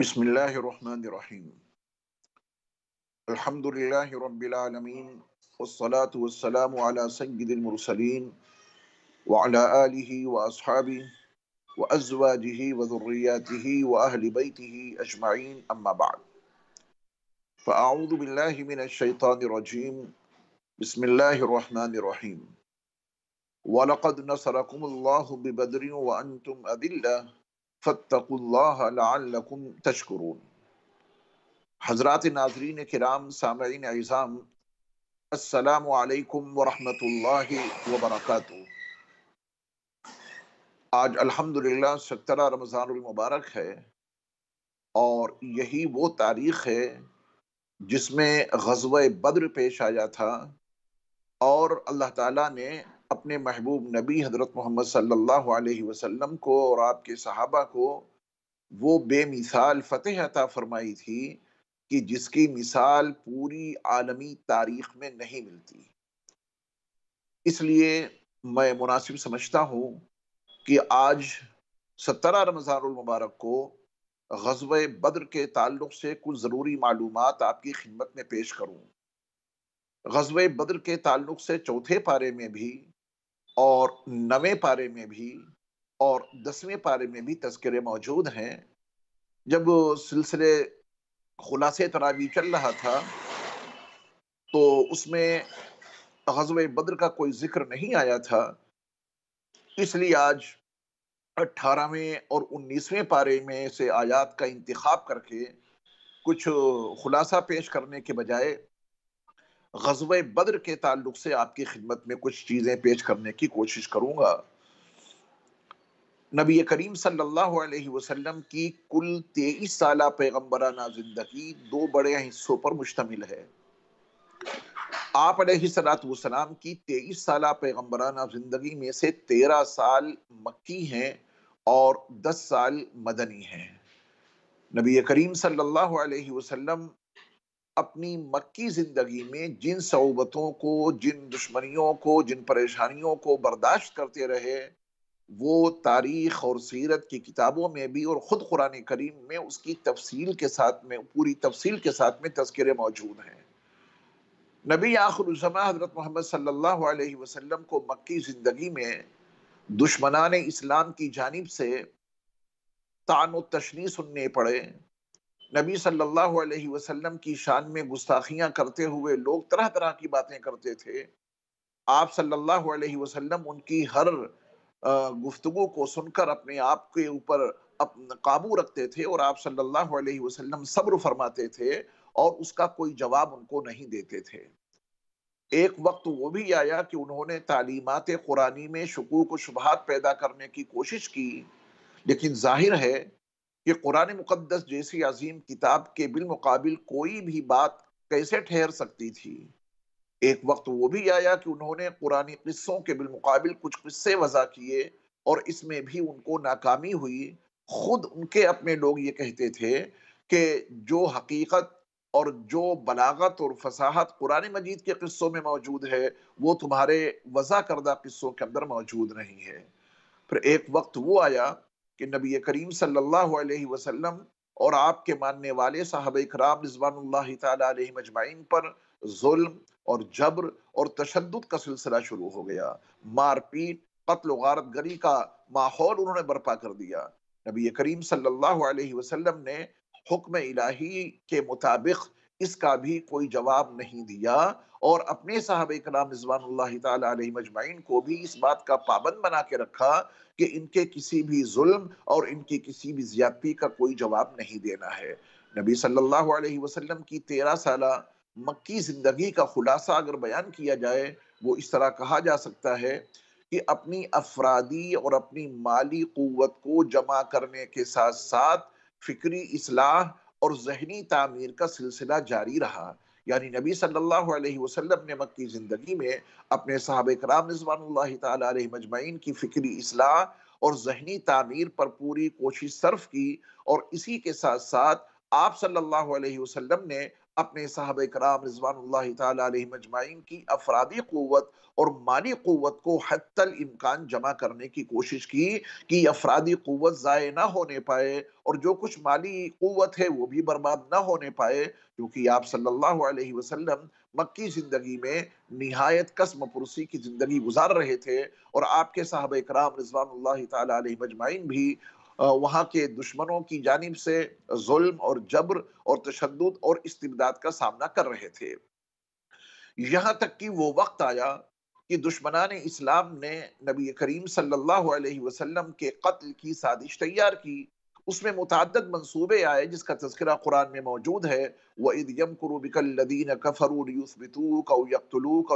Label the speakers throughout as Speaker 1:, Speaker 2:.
Speaker 1: بسم الله الرحمن الرحيم الحمد لله رب العالمين والصلاة والسلام على سيد المرسلين وعلى آله وأصحابه وأزواجه وذرياته وأهل بيته أجمعين أما بعد فأعوذ بالله من الشيطان الرجيم بسم الله الرحمن الرحيم ولقد نصركم الله ببدر وأنتم أذلة फ़तकुल्लाकुम तशकरून हज़रत नाजरीन कराम सामीन अज़ाम असलकम वरहमल वबरक आज अल्हम्दुलिल्लाह सत्रह रमज़ानमबारक है और यही वो तारीख़ है जिसमें गजब बद्र पेश आया था और अल्लाह ताला ने अपने महबूब नबी हज़रत मोहम्मद सल्लल्लाहु अलैहि वसल्लम को और आपके सहाबा को वो बेमिसाल फ़तेह अता फरमाई थी कि जिसकी मिसाल पूरी आलमी तारीख में नहीं मिलती इसलिए मैं मुनासिब समझता हूँ कि आज सत्रह रमज़ानमबारक को गजब बद्र के ताल्लुक से कुछ ज़रूरी मालूम आपकी खिदमत में पेश करूँ गजब बद्र के ताल्लुक से चौथे पारे में भी और नवे पारे में भी और दसवें पारे में भी तस्करे मौजूद हैं जब सिलसिले खुलासे तरावी चल रहा था तो उसमें हज़ब बद्र का कोई जिक्र नहीं आया था इसलिए आज अट्ठारहवें और उन्नीसवें पारे में से आयात का इंतखब करके कुछ खुलासा पेश करने के बजाय गजब बद्र के ताल्लुक से आपकी खिदमत में कुछ चीज़ें पेश करने की कोशिश करूंगा नबी करीम सल्लल्लाहु अलैहि वसल्लम की कुल तेईस साल पैगम्बराना ज़िंदगी दो बड़े हिस्सों पर मुश्तमिल है आप सलाम की तेईस साल पैगम्बराना ज़िंदगी में से तेरह साल मक्की हैं और दस साल मदनी हैं नबी करीम सल्लल्लाहु अलैहि वसल्लम अपनी मक्की जिंदगी में जिन सऊबतों को जिन दुश्मनियों को जिन परेशानियों को बर्दाश्त करते रहे वो तारीख और सीरत की किताबों में भी और ख़ुद कुरान करीम में उसकी तफसील के साथ में पूरी तफसील के साथ में तस्करे मौजूद हैं नबी आखिरमा हज़रत मोहम्मद सल्लल्लाहु अलैहि वसल्लम को मक्की ज़िंदगी में दुश्मनान इस्लाम की जानब से तान तशनी सुनने पड़े नबी सल्लल्लाहु अलैहि वसल्लम की शान में गुस्ताखियां करते हुए लोग तरह तरह की बातें करते थे आप सल्लल्लाहु अलैहि वसल्लम उनकी हर गुफ्तु को सुनकर अपने आप के ऊपर काबू रखते थे और आप सल्लल्लाहु अलैहि वसल्लम सब्र फरमाते थे और उसका कोई जवाब उनको नहीं देते थे एक वक्त वो भी आया कि उन्होंने तालीमत कुरानी में शकूक शुबहत पैदा करने की कोशिश की लेकिन जाहिर है कि कुरान मुकदस जैसी अजीम किताब के बिलमकबिल कोई भी बात कैसे ठहर सकती थी एक वक्त वो भी आया कि उन्होंने कुरानी किस्सों के बिलमकबिल कुछ किस्से वज़ा किए और इसमें भी उनको नाकामी हुई खुद उनके अपने लोग ये कहते थे कि जो हकीकत और जो बलागत और फसाहत कुरान मजीद के किस्सों में मौजूद है वो तुम्हारे वज़ा करदा किस्सों के अंदर मौजूद नहीं है फिर एक वक्त वो आया कि नबी करीम सल्लल्लाहु अलैहि वसल्लम और आपके मानने वाले साहब कराम रिजवान तजमाइन पर जुल्म और जबर और तशद का सिलसिला शुरू हो गया मारपीट कत्ल गारत गरी का माहौल उन्होंने बर्पा कर दिया नबी करीम सल्लल्लाहु अलैहि वसल्लम ने हुक्म इलाही के मुताबिक इसका भी कोई जवाब नहीं दिया और अपने साहब कराम रिजवान तजमाइन को भी इस बात का पाबंद बना के रखा कि इनके किसी भी जुल्म और इनकी किसी भी ज्यादती का कोई जवाब नहीं देना है नबी सल्लल्लाहु अलैहि वसल्लम की तेरह साल मक्की ज़िंदगी का खुलासा अगर बयान किया जाए वो इस तरह कहा जा सकता है कि अपनी अफरादी और अपनी माली क़वत को जमा करने के साथ साथ फ़िक्री असलाह और जहनी तामीर का सिलसिला जारी रहा यानी नबी सल्लल्लाहु अलैहि वसल्लम ने मक्की ज़िंदगी में अपने साहब कराम रजवान मजमैन की फ़िक्री असलाह और जहनी तामीर पर पूरी कोशिश सर्फ की और इसी के साथ साथ आप सल्लल्लाहु अलैहि वसल्लम ने अपने साहब कराम रिजवान की अफरादी क़वत और माली क़वत को हतल इम्कान जमा करने की कोशिश की कि अफरादी क़वत ज़ाय ना होने पाए और जो कुछ माली क़वत है वो भी बर्बाद ना होने पाए क्योंकि आप सल्लल्लाहु अलैहि वसल्लम मक्की ज़िंदगी में नहायत कसम पुरसी की ज़िंदगी गुजार रहे थे और आपके साहब कराम रिजवान तजमाइन भी वहाँ के दुश्मनों की जानब से जुल्म और जबर और तशद और इस्तबदाद का सामना कर रहे थे यहाँ तक कि वो वक्त आया कि दुश्मनान इस्लाम ने नबी करीम सल्लल्लाहु वसल्लम के कत्ल की साजिश तैयार की उसमें मुतद मनसूबे आए जिसका तस्करा कुरान में मौजूद है व इदयम करूबिकलदीन कफ़रूसबितूक यकतलूक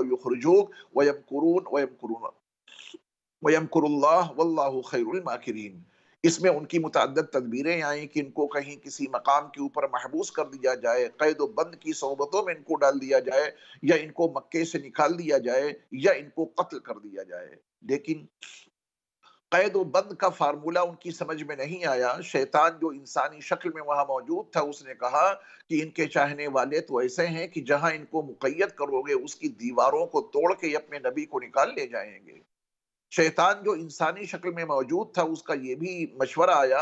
Speaker 1: कुरुल्लाह वल्लाहु खैरुल माकिरीन इसमें उनकी मुतद तदबीरें आई कि इनको कहीं किसी मकाम के ऊपर महबूस कर दिया जाए कैद बंद की सोहबतों में इनको डाल दिया जाए या इनको मक्के से निकाल दिया जाए या इनको कत्ल कर दिया जाए लेकिन कैद बंद का फार्मूला उनकी समझ में नहीं आया शैतान जो इंसानी शक्ल में वहां मौजूद था उसने कहा कि इनके चाहने वाले तो ऐसे हैं कि जहाँ इनको मुकैद करोगे उसकी दीवारों को तोड़ के अपने नबी को निकाल ले जाएंगे शैतान जो इंसानी शक्ल में मौजूद था उसका ये भी मशवरा आया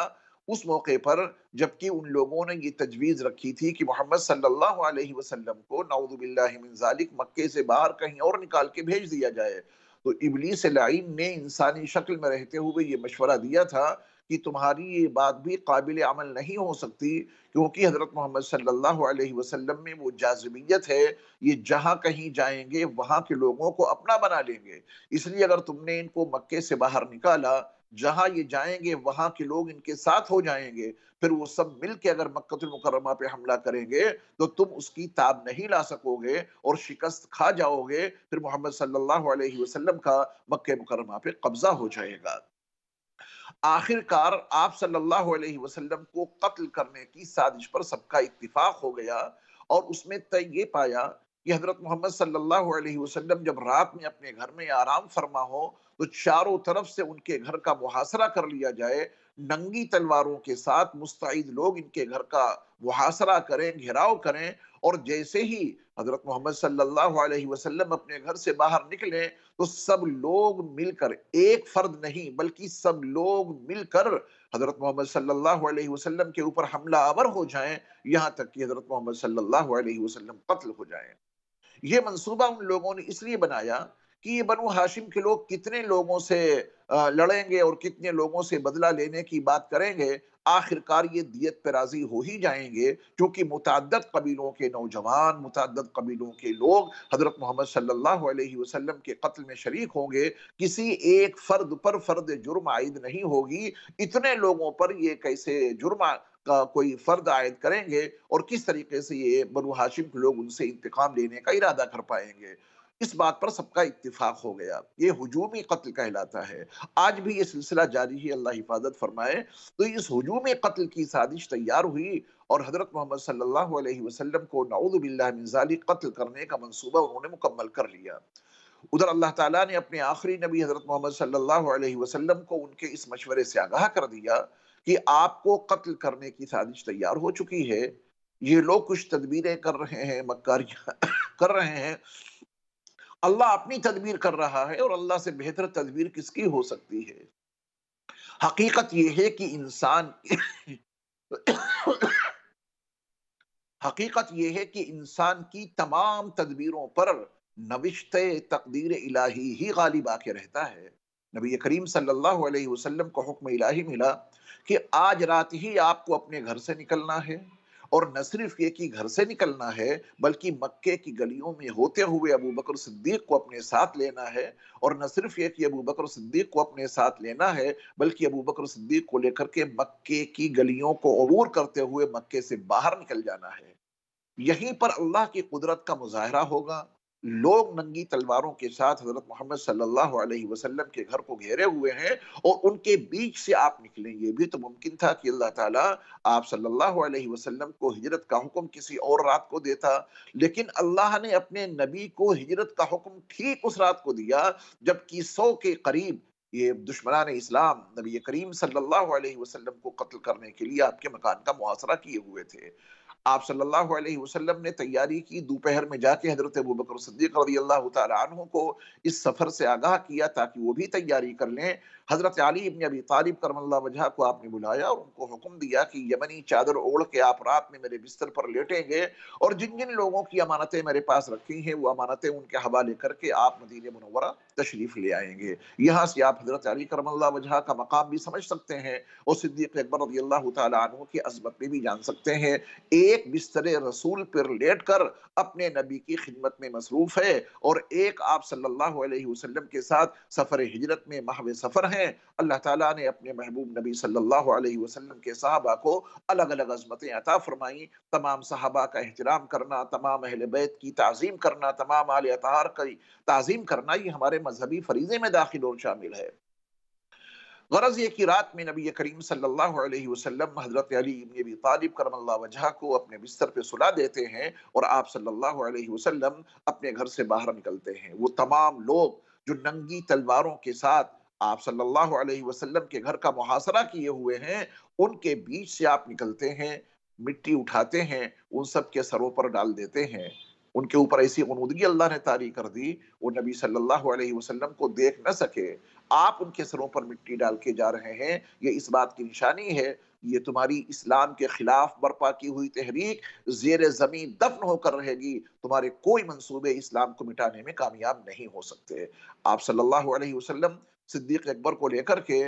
Speaker 1: उस मौके पर जबकि उन लोगों ने ये तजवीज़ रखी थी कि मोहम्मद सल्लल्लाहु अलैहि वसल्लम को नाउदबिल्लिक मक्के से बाहर कहीं और निकाल के भेज दिया जाए तो इबलीस लाइन ने इंसानी शक्ल में रहते हुए ये मशवरा दिया था कि तुम्हारी ये बात भी काबिल अमल नहीं हो सकती क्योंकि हज़रत मोहम्मद सल्लल्लाहु अलैहि वसल्लम में वो जाजबियत है ये जहाँ कहीं जाएंगे वहाँ के लोगों को अपना बना लेंगे इसलिए अगर तुमने इनको मक्के से बाहर निकाला जहाँ ये जाएंगे वहाँ के लोग इनके साथ हो जाएंगे फिर वो सब मिल के अगर मक्तुलमकरमा पे हमला करेंगे तो तुम उसकी ताब नहीं ला सकोगे और शिकस्त खा जाओगे फिर मोहम्मद सल्लल्लाहु अलैहि वसल्लम का मक्के मुकरमा पे कब्जा हो जाएगा आखिरकार आप सल्लल्लाहु अलैहि वसल्लम को कत्ल करने की साजिश पर सबका इत्तिफाक हो गया और उसमें तय ये पाया कि हजरत मोहम्मद सल्लल्लाहु अलैहि वसल्लम जब रात में अपने घर में आराम फरमा हो तो चारों तरफ से उनके घर का मुहासरा कर लिया जाए नंगी तलवारों के साथ मुस्तैद लोग इनके घर का मुहासरा करें घेराव करें और जैसे ही हजरत मोहम्मद सल्लल्लाहु अलैहि वसल्लम अपने घर से बाहर निकले तो सब लोग मिलकर एक फर्द नहीं बल्कि सब लोग मिलकर हजरत मोहम्मद सल्लल्लाहु अलैहि वसल्लम के ऊपर हमला आवर हो जाएं यहाँ तक कि हजरत मोहम्मद सल्लल्लाहु अलैहि वसल्लम कत्ल हो जाएं ये मंसूबा उन लोगों ने इसलिए बनाया कि ये बनु हाशिम के लोग कितने लोगों से लड़ेंगे और कितने लोगों से बदला लेने की बात करेंगे आखिरकार ये दियत पर राजी हो ही जाएंगे क्योंकि मुतद कबीलों के नौजवान मुतद कबीलों के लोग हजरत मोहम्मद सल्लल्लाहु अलैहि वसल्लम के कत्ल में शरीक होंगे किसी एक फर्द पर फर्द जुर्म आयद नहीं होगी इतने लोगों पर ये कैसे जुर्म का कोई फर्द आयद करेंगे और किस तरीके से ये बनु हाशिम के लोग उनसे इंतकाम लेने का इरादा कर पाएंगे इस बात पर सबका इतफाक हो गया ये हजूमी कत्ल कहलाता है आज भी ये सिलसिला जारी है अल्लाह हिफाजत फरमाए तो इस हजूमी कत्ल की साजिश तैयार हुई और हजरत मोहम्मद सल्लल्लाहु अलैहि वसल्लम को नाउदबिल्लाजाली कत्ल करने का मंसूबा उन्होंने मुकम्मल कर लिया उधर अल्लाह ताला ने अपने आखिरी नबी हजरत मोहम्मद सल्लल्लाहु अलैहि वसल्लम को उनके इस मशवरे से आगाह कर दिया कि आपको कत्ल करने की साजिश तैयार हो चुकी है ये लोग कुछ तदबीरें कर रहे हैं मक्कारियाँ कर रहे हैं अल्लाह अपनी तदबीर कर रहा है और अल्लाह से बेहतर तदबीर किसकी हो सकती है हकीकत यह है कि इंसान हकीकत यह है कि इंसान की तमाम तदबीरों पर नविश्त तकदीर इलाही ही गालिब आके रहता है नबी करीम सल्लल्लाहु अलैहि वसल्लम को हुक्म इलाही मिला कि आज रात ही आपको अपने घर से निकलना है और न सिर्फ ये कि घर से निकलना है बल्कि मक्के की गलियों में होते हुए अबू बकर सिद्दीक को अपने साथ लेना है और न सिर्फ ये कि अबू बकर सिद्दीक को अपने साथ लेना है बल्कि अबू बकर सिद्दीक को लेकर के मक्के की गलियों को अबूर करते हुए मक्के से बाहर निकल जाना है यहीं पर अल्लाह की कुदरत का मुजाहरा होगा लोग नंगी तलवारों के साथ हजरत मोहम्मद सल्लल्लाहु अलैहि वसल्लम के घर को घेरे हुए हैं और उनके बीच से आप निकलें ये भी तो मुमकिन था कि अल्लाह ताला आप सल्लल्लाहु अलैहि वसल्लम को हिजरत का हुक्म किसी और रात को देता लेकिन अल्लाह ने अपने नबी को हिजरत का हुक्म ठीक उस रात को दिया जबकि सौ के करीब ये दुश्मनान इस्लाम नबी करीम सल्लल्लाहु अलैहि वसल्लम को कत्ल करने के लिए आपके मकान का मुआसरा किए हुए थे आप सल्लल्लाहु अलैहि वसल्लम ने तैयारी की दोपहर में जाके हजरत अबू बकर सिद्दीक रदी अल्लाह को इस सफ़र से आगाह किया ताकि वो भी तैयारी कर लें हज़रत अली इब्न अबी तालिब करमल्ला वजह को आपने बुलाया और उनको हुक्म दिया कि यमनी चादर ओढ़ के आप रात में मेरे बिस्तर पर लेटेंगे और जिन जिन लोगों की अमानतें मेरे पास रखी हैं वो अमानतें उनके हवाले करके आप मदीन मनोवरा तशरीफ़ ले आएंगे यहाँ से आप हज़रत अली करमल्ला वजह का मकाम भी समझ सकते हैं और सिद्दीक अकबर रजी अल्लाह तु की अजमत में भी जान सकते हैं एक बिस्तर रसूल पर लेट कर अपने नबी की खिदमत में मसरूफ़ है और एक आप सल्लल्लाहु अलैहि वसल्लम के साथ सफ़र हिजरत में माहव सफ़र हैं हैं अल्लाह ताला ने अपने महबूब नबी सल्लल्लाहु अलैहि वसल्लम के सहाबा को अलग अलग अजमतें अता फरमाईं तमाम सहाबा का एहतराम करना तमाम अहल बैत की तज़ीम करना तमाम आल अतहार की तज़ीम करना ये हमारे मजहबी फरीजे में दाखिल और शामिल है गरज ये कि रात में नबी करीम सल्लल्लाहु अलैहि वसल्लम हज़रत अली इब्न अबी तालिब करमल्ला वजह को अपने बिस्तर पे सुला देते हैं और आप सल्लल्लाहु अलैहि वसल्लम अपने घर से बाहर निकलते हैं वो तमाम लोग जो नंगी तलवारों के साथ आप सल्लल्लाहु अलैहि वसल्लम के घर का मुहासरा किए हुए हैं उनके बीच से आप निकलते हैं मिट्टी उठाते हैं उन सब के सरों पर डाल देते हैं उनके ऊपर ऐसी गनूदगी अल्लाह ने तारी कर दी वो नबी सल्लल्लाहु अलैहि वसल्लम को देख न सके आप उनके सरों पर मिट्टी डाल के जा रहे हैं ये इस बात की निशानी है ये तुम्हारी इस्लाम के खिलाफ बर्पा की हुई तहरीक जेर जमीन दफन होकर रहेगी तुम्हारे कोई मंसूबे इस्लाम को मिटाने में कामयाब नहीं हो सकते आप सल्लल्लाहु अलैहि वसल्लम सिद्दीक अकबर को लेकर के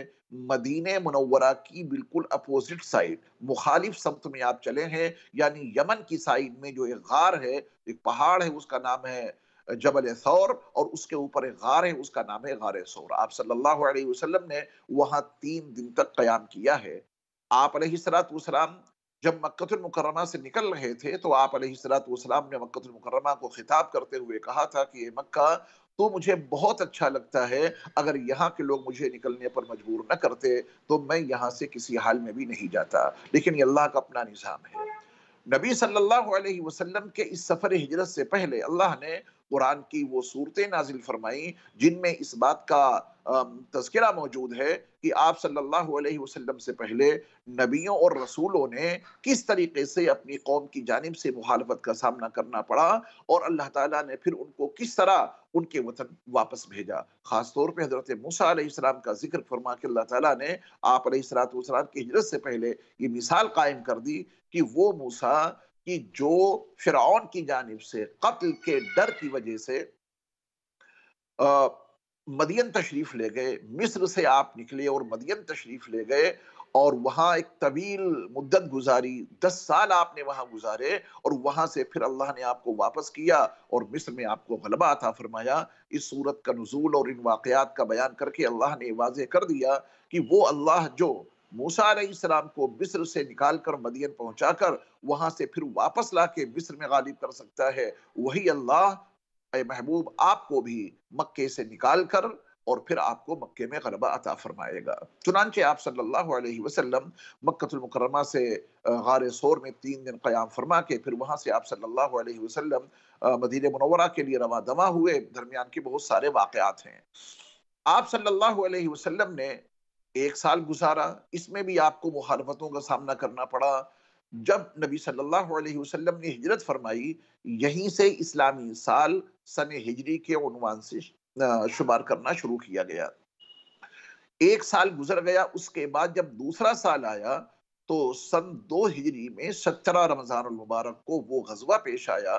Speaker 1: मदीन मनवरा की बिल्कुल अपोजिट साइड मुखालिफ समत में आप चले हैं यानी यमन की साइड में जो एक गार है एक पहाड़ है उसका नाम है जबल सौर और उसके ऊपर एक गार है उसका नाम है गार सौर आप सल्लल्लाहु अलैहि वसल्लम ने वहाँ तीन दिन तक क्याम किया है आप सलाम जब मक्तुलमकरमा से निकल रहे थे तो आप सलाम ने मक्तुलमकरमा को खिताब करते हुए कहा था कि ये मक्का तो मुझे बहुत अच्छा लगता है अगर यहाँ के लोग मुझे निकलने पर मजबूर न करते तो मैं यहाँ से किसी हाल में भी नहीं जाता लेकिन ये अल्लाह का अपना निज़ाम है नबी सल्लल्लाहु अलैहि वसल्लम के इस सफ़र हिजरत से पहले अल्लाह ने कुरान की वो सूरतें नाजिल फरमाई जिनमें इस बात का तस्करा मौजूद है कि आप सल्लल्लाहु अलैहि वसल्लम से पहले नबियों और रसूलों ने किस तरीके से अपनी कौम की जानब से मुखालफत का सामना करना पड़ा और अल्लाह ताला ने फिर उनको किस तरह उनके वतन वापस भेजा खास तौर पे हज़रत मूसा अलैहिस्सलाम का जिक्र फरमा के अल्लाह ताला ने आप अलैहिस्सलाम की हिजरत से पहले ये मिसाल कायम कर दी कि वो मूसा कि जो फिरौन की जानब से कत्ल के डर की वजह से आ, मदियन तशरीफ ले गए मिस्र से आप निकले और मदियन तशरीफ ले गए और वहाँ एक तवील मुद्दत गुजारी दस साल आपने वहाँ गुजारे और वहाँ से फिर अल्लाह ने आपको वापस किया और मिस्र में आपको गलबा था फरमाया इस सूरत का नजूल और इन वाकयात का बयान करके अल्लाह ने वाजे कर दिया कि वो अल्लाह जो मूसा सलाम को मिस्र से निकाल कर मदियन पहुँचा कर वहाँ से फिर वापस ला के बिस्र में गालिब कर सकता है वही अल्लाह महबूब आपको भी मक्के से निकाल कर और फिर आपको मक्के में गलबा अता फरमाएगा चुनानचे आप सल्लल्लाहु अलैहि वसल्लम मक्तुलमकरमा से गार सोर में तीन दिन क्याम फरमा के फिर वहाँ से आप सल्लल्लाहु अलैहि वसल्लम मदीन मनवरा के लिए रवा दवा हुए दरमियान के बहुत सारे वाकयात हैं आप सल्लल्लाहु अलैहि वसल्लम ने एक साल गुजारा इसमें भी आपको मुखालफतों का सामना करना पड़ा जब नबी सल्लल्लाहु अलैहि वसल्लम ने हिजरत फरमाई यहीं से इस्लामी साल सन हिजरी के उनवान से शुमार करना शुरू किया गया एक साल गुजर गया उसके बाद जब दूसरा साल आया तो सन दो हिजरी में सत्रह रमज़ान मुबारक को वो गजवा पेश आया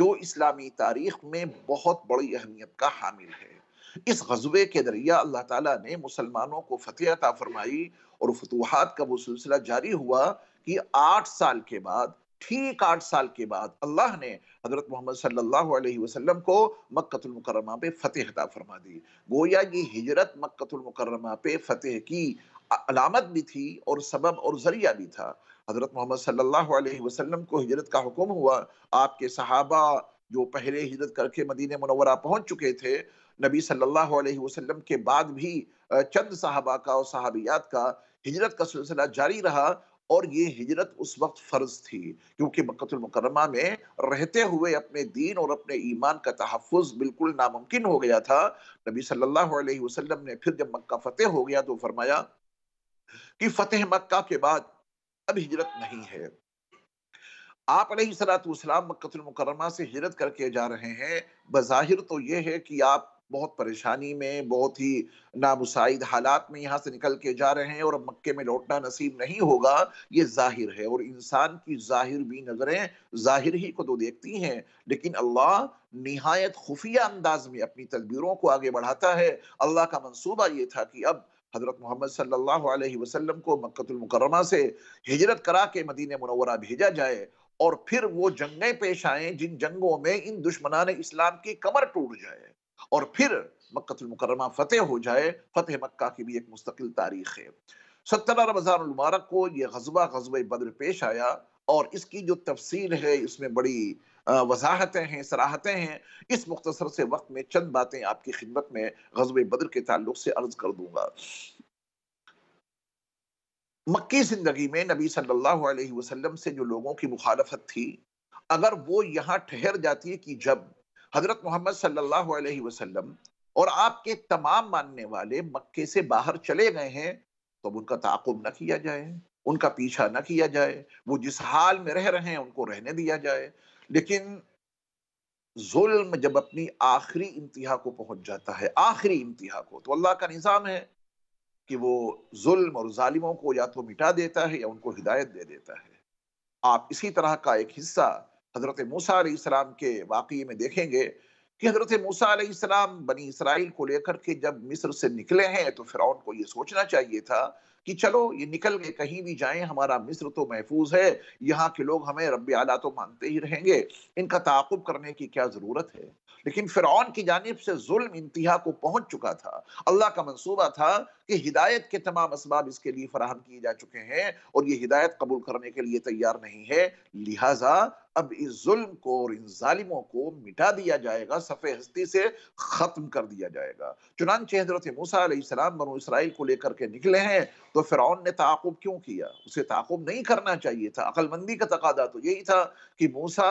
Speaker 1: जो इस्लामी तारीख में बहुत बड़ी अहमियत का हामिल है इस गजबे के जरिया अल्लाह ताला ने मुसलमानों को फतेह अता फरमाई और फतूहत का वो सिलसिला जारी हुआ कि आठ साल के बाद ठीक आठ साल के बाद अल्लाह ने हजरत मोहम्मद सल्लल्लाहु अलैहि वसल्लम को मक्कतुल मुकरमा पे फतेह अता फरमा दी गोया ये हिजरत मक्कतुल मुकरमा पे फतेह की अलामत भी थी और सबब और जरिया भी था हजरत मोहम्मद सल्लल्लाहु अलैहि वसल्लम को हिजरत का हुक्म हुआ आपके सहाबा जो पहले हिजरत करके मदीने मनवरा पहुंच चुके थे नबी सल्लल्लाहु अलैहि वसल्लम के बाद भी चंद साहबा का और साहबियात का हिजरत का सिलसिला जारी रहा और ये हिजरत उस वक्त फ़र्ज थी क्योंकि मक्तुलमकरमा में रहते हुए अपने दीन और अपने ईमान का तहफ़ बिल्कुल नामुमकिन हो गया था नबी सल्लल्लाहु अलैहि वसल्लम ने फिर जब मक्का फ़तेह हो गया तो फरमाया कि फ़तेह मक्का के बाद अब हिजरत नहीं है आप सलाम मक्तुलमकरमा से हिजरत करके जा रहे हैं बज़ाहिर तो ये है कि आप बहुत परेशानी में बहुत ही नामुसाइद हालात में यहाँ से निकल के जा रहे हैं और अब मक्के में लौटना नसीब नहीं होगा ये जाहिर है और इंसान की जाहिर भी नज़रें जाहिर ही को तो देखती हैं लेकिन अल्लाह नहायत खुफिया अंदाज में अपनी तदबीरों को आगे बढ़ाता है अल्लाह का मनसूबा ये था कि अब हज़रत मोहम्मद सल्लल्लाहु अलैहि वसल्लम को मक्तुलमकरमा से हिजरत करा के मदीन मनवरा भेजा जाए और फिर वो जंगें पेश आए जिन जंगों में इन दुश्मनान इस्लाम की कमर टूट जाए और फिर मक्तुलमकरमा फ़तेह हो जाए फ़तेह मक्का की भी एक मुस्तकिल तारीख है सत्रह रमज़ानमबारक को यह गजबा गजब बद्र पेश आया और इसकी जो तफसील है इसमें बड़ी वजाहतें हैं सराहतें हैं इस मुख्तसर से वक्त में चंद बातें आपकी खिदमत में गजब बद्र के ताल्लुक से अर्ज कर दूंगा मक्की ज़िंदगी में नबी सल्लल्लाहु अलैहि वसल्लम से जो लोगों की मुखालफत थी अगर वो यहाँ ठहर जाती है कि जब हजरत मोहम्मद सल्लल्लाहु अलैहि वसल्लम और आपके तमाम मानने वाले मक्के से बाहर चले गए हैं तो उनका ताकुब न किया जाए उनका पीछा न किया जाए वो जिस हाल में रह रहे हैं उनको रहने दिया जाए लेकिन जुल्म जब अपनी आखिरी इंतहा को पहुंच जाता है आखिरी इंतहा को तो अल्लाह का निज़ाम है कि वो जुल्म और जालिमों को या तो मिटा देता है या उनको हिदायत दे देता है आप इसी तरह का एक हिस्सा हज़रत मूसा के वाकई में देखेंगे कि हज़रत मूसा बनी इसराइल को लेकर के जब मिस्र से निकले हैं तो फिर को ये सोचना चाहिए था कि चलो ये निकल गए कहीं भी जाएं हमारा मिस्र तो महफूज है यहाँ के लोग हमें रब आला तो मानते ही रहेंगे इनका ताकुब करने की क्या ज़रूरत है लेकिन फिरौन की जानब से जुल्म इंतहा को पहुंच चुका था अल्लाह का मंसूबा था कि हिदायत के तमाम इसबाब इसके लिए फराहम किए जा चुके हैं और ये हिदायत कबूल करने के लिए तैयार नहीं है लिहाजा अब इस जुल्म को और इन जालिमों को मिटा दिया जाएगा सफ़े हस्ती से ख़त्म कर दिया जाएगा चुनानचे हजरत मूसा बनो इसराइल को लेकर के निकले हैं तो फ़िरौन ने ताकुब क्यों किया उसे ताकुब नहीं करना चाहिए था अकलमंदी का तकादा तो यही था कि मूसा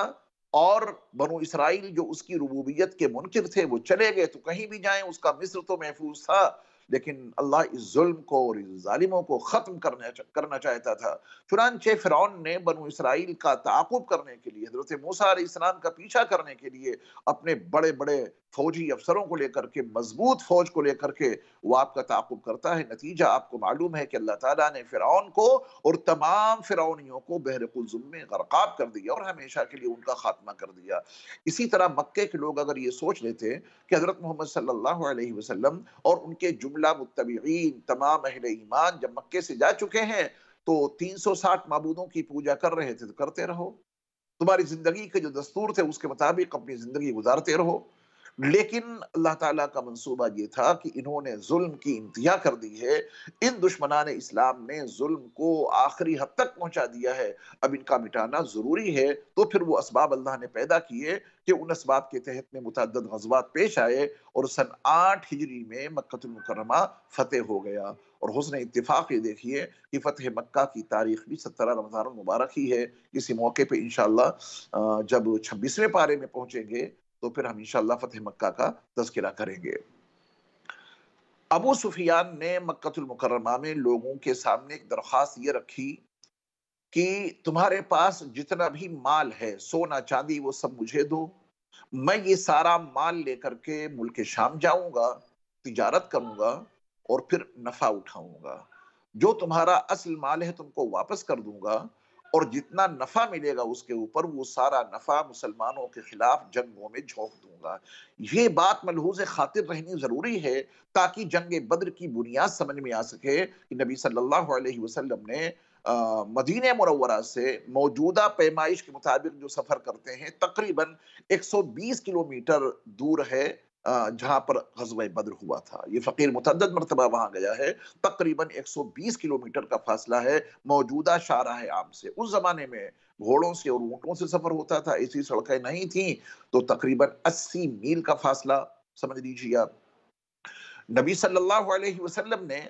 Speaker 1: और बनु इसराइल जो उसकी रबूबियत के मुनकर थे वो चले गए तो कहीं भी जाए उसका मिस्र तो महफूज था लेकिन अल्लाह इस जुल्म को और इस जालिमों को ख़त्म करने करना चाहता था चुनानचे फ़िरौन ने बनु इसराइल का ताकुब करने के लिए हजरत मूसा इस्लाम का पीछा करने के लिए अपने बड़े बड़े फौजी अफसरों को लेकर के मजबूत फौज को लेकर के वो आपका ताकुब करता है नतीजा आपको मालूम है कि अल्लाह ताला ने फ़िरौन को और तमाम फ़िरौनियों को बहर कुलजुम में गरकाब कर दिया और हमेशा के लिए उनका खात्मा कर दिया इसी तरह मक्के के लोग अगर ये सोच लेते कि हज़रत मोहम्मद सल्लल्लाहु अलैहि वसल्लम और उनके जुम्ले किबला मुतबीन तमाम अहल ईमान जब मक्के से जा चुके हैं तो 360 मबूदों की पूजा कर रहे थे तो करते रहो तुम्हारी जिंदगी के जो दस्तूर थे उसके मुताबिक अपनी जिंदगी गुजारते रहो लेकिन अल्लाह ताला का मंसूबा ये था कि इन्होंने जुल्म की इंतहा कर दी है इन दुश्मनान इस्लाम ने जुल्म को आखिरी हद तक पहुंचा दिया है अब इनका मिटाना ज़रूरी है तो फिर वो इसबाब अल्लाह ने पैदा किए कि उन इसबाब के तहत में मुतद गजबात पेश आए और सन आठ हिजरी में मक्तुलमकरमा फ़तेह हो गया और हसन इतफ़ाक़ ये देखिए कि फ़तेह मक्का की तारीख भी सत्रह रमज़ान मुबारक ही है इसी मौके पर इनशाला जब छब्बीसवें पारे में पहुंचेंगे तो फिर हम इनशाला फतेह मक्का का तस्करा करेंगे अबू सुफियान ने मक्तुलमकरमा में लोगों के सामने एक दरख्वास्त ये रखी कि तुम्हारे पास जितना भी माल है सोना चांदी वो सब मुझे दो मैं ये सारा माल लेकर के मुल्क शाम जाऊंगा तिजारत करूंगा और फिर नफा उठाऊंगा जो तुम्हारा असल माल है तुमको वापस कर दूंगा और जितना नफा मिलेगा उसके ऊपर वो सारा नफा मुसलमानों के खिलाफ जंगों में झोंक दूंगा ये बात मलहूज खातिर रहनी जरूरी है ताकि जंग बद्र की बुनियाद समझ में आ सके कि नबी सल्लल्लाहु अलैहि वसल्लम ने मदीन मरवरा से मौजूदा पैमाइश के मुताबिक जो सफ़र करते हैं तकरीबन 120 किलोमीटर दूर है जहां पर गजब बद्र हुआ था ये फ़कीर मुतद मरतबा वहां गया है तकरीबन 120 किलोमीटर का फासला है मौजूदा है आम से उस ज़माने में घोड़ों से और ऊँटों से सफ़र होता था ऐसी सड़कें नहीं थी तो तकरीबन 80 मील का फासला समझ लीजिए आप नबी सल्लल्लाहु अलैहि वसल्लम ने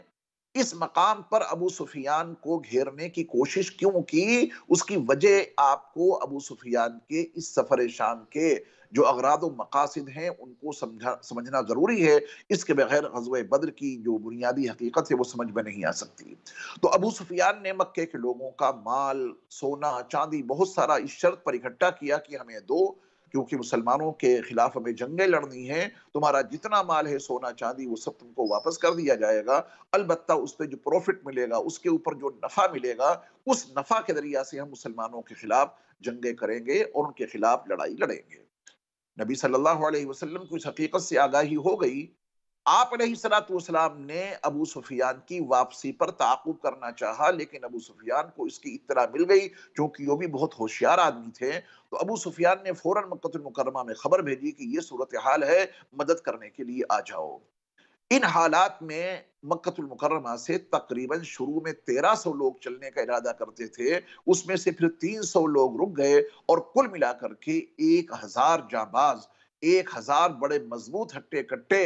Speaker 1: इस मकाम पर अबू सुफियान को घेरने की कोशिश क्यों की उसकी वजह आपको अबू सुफियान के इस सफ़र शाम के जो अगराद मकासद हैं उनको समझा समझना ज़रूरी है इसके बगैर गजब बद्र की जो बुनियादी हकीकत है वो समझ में नहीं आ सकती तो अबू सुफियान ने मक्के के लोगों का माल सोना चांदी बहुत सारा इस शर्त पर इकट्ठा किया कि हमें दो क्योंकि मुसलमानों के खिलाफ हमें जंगें लड़नी है तुम्हारा जितना माल है सोना चांदी वो सब तुमको वापस कर दिया जाएगा अलबत् उस पर जो प्रॉफिट मिलेगा उसके ऊपर जो नफा मिलेगा उस नफा के जरिया से हम मुसलमानों के खिलाफ जंगे करेंगे और उनके खिलाफ लड़ाई लड़ेंगे नबी सल्लल्लाहु अलैहि वसल्लम को इस हकीकत से आगाही हो गई आप सलाम ने अबू सुफियान की वापसी पर ताकुब करना चाहा लेकिन अबू सुफियान को इसकी इतला मिल गई क्योंकि वो भी बहुत होशियार आदमी थे तो अबू सुफियान ने फौरन मुकरमा में खबर भेजी कि ये सूरत हाल है मदद करने के लिए आ जाओ इन हालात में मक्तुलमकरमा से तकरीबन शुरू में तेरह सौ लोग चलने का इरादा करते थे उसमें से फिर तीन सौ लोग रुक गए और कुल मिलाकर के एक हजार जाबाज एक हजार बड़े मजबूत हट्टे कट्टे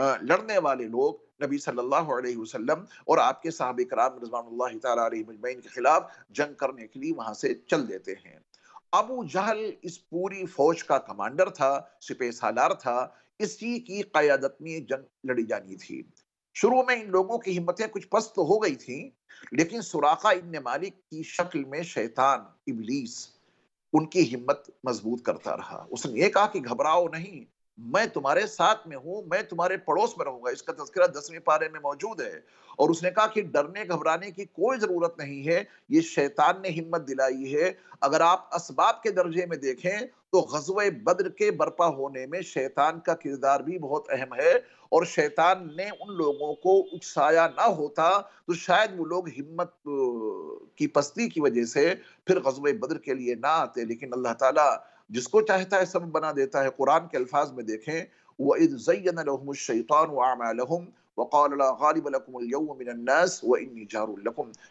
Speaker 1: लड़ने वाले लोग नबी सल्लल्लाहु अलैहि वसल्लम और आपके साहब कराम तजमैन के खिलाफ जंग करने के लिए वहां से चल देते हैं अबू जहल इस पूरी फौज का कमांडर था सिपे सालार था इसी की क्यादत में जंग लड़ी जानी थी शुरू में इन लोगों की हिम्मतें कुछ पस्त तो हो गई थी लेकिन सुराखा इन मालिक की शक्ल में शैतान इबलीस उनकी हिम्मत मजबूत करता रहा उसने ये कहा कि घबराओ नहीं मैं तुम्हारे साथ में हूं मैं तुम्हारे पड़ोस में रहूंगा इसका तस्करा दसवें पारे में मौजूद है और उसने कहा कि डरने घबराने की कोई जरूरत नहीं है ये शैतान ने हिम्मत दिलाई है अगर आप असबाब के दर्जे में देखें तो गजव बद्र के बर्पा होने में शैतान का किरदार भी बहुत अहम है और शैतान ने उन लोगों को उकसाया ना होता तो शायद वो लोग हिम्मत की पस्ती की वजह से फिर गजब बद्र के लिए ना आते लेकिन अल्लाह ताला जिसको चाहता है सब बना देता है कुरान के अल्फाज में देखें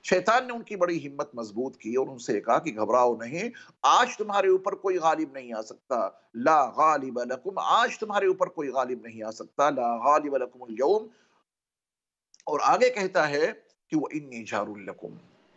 Speaker 1: शैतान ने उनकी बड़ी हिम्मत मजबूत की और उनसे कहा कि घबराओ नहीं आज तुम्हारे ऊपर कोई गालिब नहीं आ सकता ला गालिब लकुम आज तुम्हारे ऊपर कोई गालिब नहीं आ सकता ला गालिब लकुम और आगे कहता है कि वह इन्नी जारुलकुम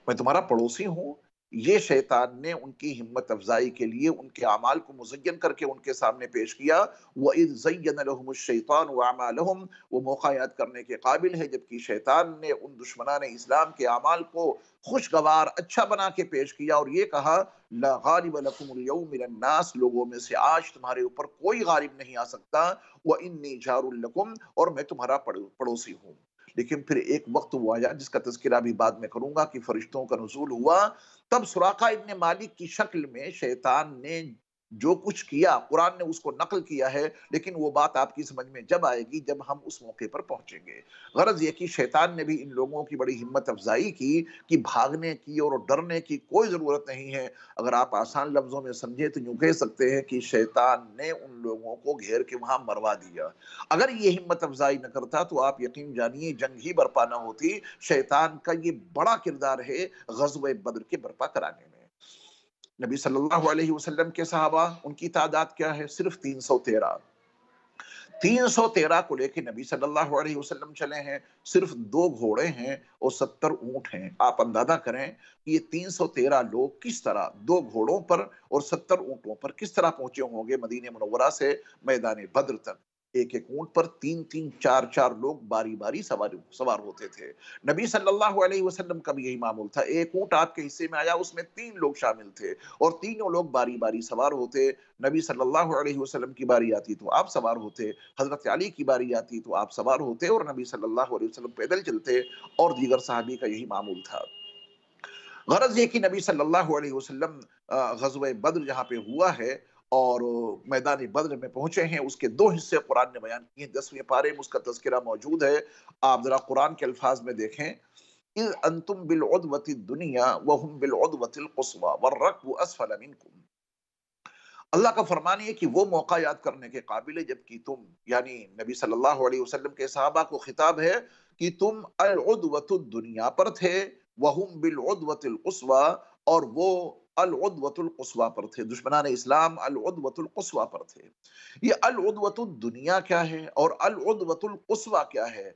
Speaker 1: मैं तुम्हारा पड़ोसी हूँ ये शैतान ने उनकी हिम्मत अफजाई के लिए उनके अमाल को मुजयन करके उनके सामने पेश किया वह शैतान वाम वो मौका याद करने के काबिल है जबकि शैतान ने उन ने इस्लाम के अमाल को खुशगवार अच्छा बना के पेश किया और ये कहा लाबास लोगों में से आज तुम्हारे ऊपर कोई गालिब नहीं आ सकता वह इन जारुल्लकुम और मैं तुम्हारा पड़ोसी हूँ लेकिन फिर एक वक्त वो आया जिसका तस्करा भी बाद में करूंगा कि फरिश्तों का नजूल हुआ तब सुराखा इबन मालिक की शक्ल में शैतान ने जो कुछ किया कुरान ने उसको नकल किया है लेकिन वो बात आपकी समझ में जब आएगी जब हम उस मौके पर पहुंचेंगे गरज ये कि शैतान ने भी इन लोगों की बड़ी हिम्मत अफजाई की कि भागने की और डरने की कोई ज़रूरत नहीं है अगर आप आसान लफ्ज़ों में समझे तो यूँ कह सकते हैं कि शैतान ने उन लोगों को घेर के वहां मरवा दिया अगर ये हिम्मत अफजाई न करता तो आप यकीन जानिए जंग ही बर्पा ना होती शैतान का ये बड़ा किरदार है गजब बद्र के बर्पा कराने में नबी सल्लल्लाहु अलैहि वसल्लम के सहाबा उनकी तादाद क्या है सिर्फ तीन सौ तेरह तीन सौ तेरह को लेके नबी सल्लल्लाहु अलैहि वसल्लम चले हैं सिर्फ दो घोड़े हैं और सत्तर ऊंट हैं आप अंदाजा करें कि ये तीन सौ तेरह लोग किस तरह दो घोड़ों पर और सत्तर ऊंटों पर किस तरह पहुंचे होंगे मदीने मनोवरा से मैदान बद्र तक एक एक ऊंट पर तीन तीन चार चार लोग बारी बारी सवार सवार होते थे नबी सल्लल्लाहु अलैहि वसल्लम का भी यही मामूल था एक ऊंट आपके हिस्से में आया उसमें तीन लोग शामिल थे और तीनों लोग बारी बारी सवार होते नबी सल्लल्लाहु अलैहि वसल्लम की बारी आती तो आप सवार होते हजरत अली की बारी आती तो आप सवार होते और नबी सल्लल्लाहु अलैहि वसल्लम पैदल चलते और दीगर साहबी का यही मामूल था गरज ये कि नबी सल्लल्लाहु अलैहि वसल्लम गजब बद्र जहाँ पे हुआ है और मैदानी बद्र में पहुंचे हैं उसके दो हिस्से कुरान ने बयान किए दसवें पारे में उसका तस्करा मौजूद है आप ज़रा कुरान के अल्फाज में देखें इज अंतुम दुनिया व हम कुसवा असफल अल्लाह का फरमान है कि वो मौका याद करने के काबिल है जबकि तुम यानी नबी सल्लल्लाहु अलैहि वसल्लम के सहाबा को खिताब है कि तुम अलउदवतुद दुनिया पर थे वहुम बिलउदवतिल और वो अलउदवतुलकस्वा पर थे दुश्मनान इस्लाम अलउदवतुलकस्वा पर थे ये दुनिया क्या है और अलउदवतुलकस्वा क्या है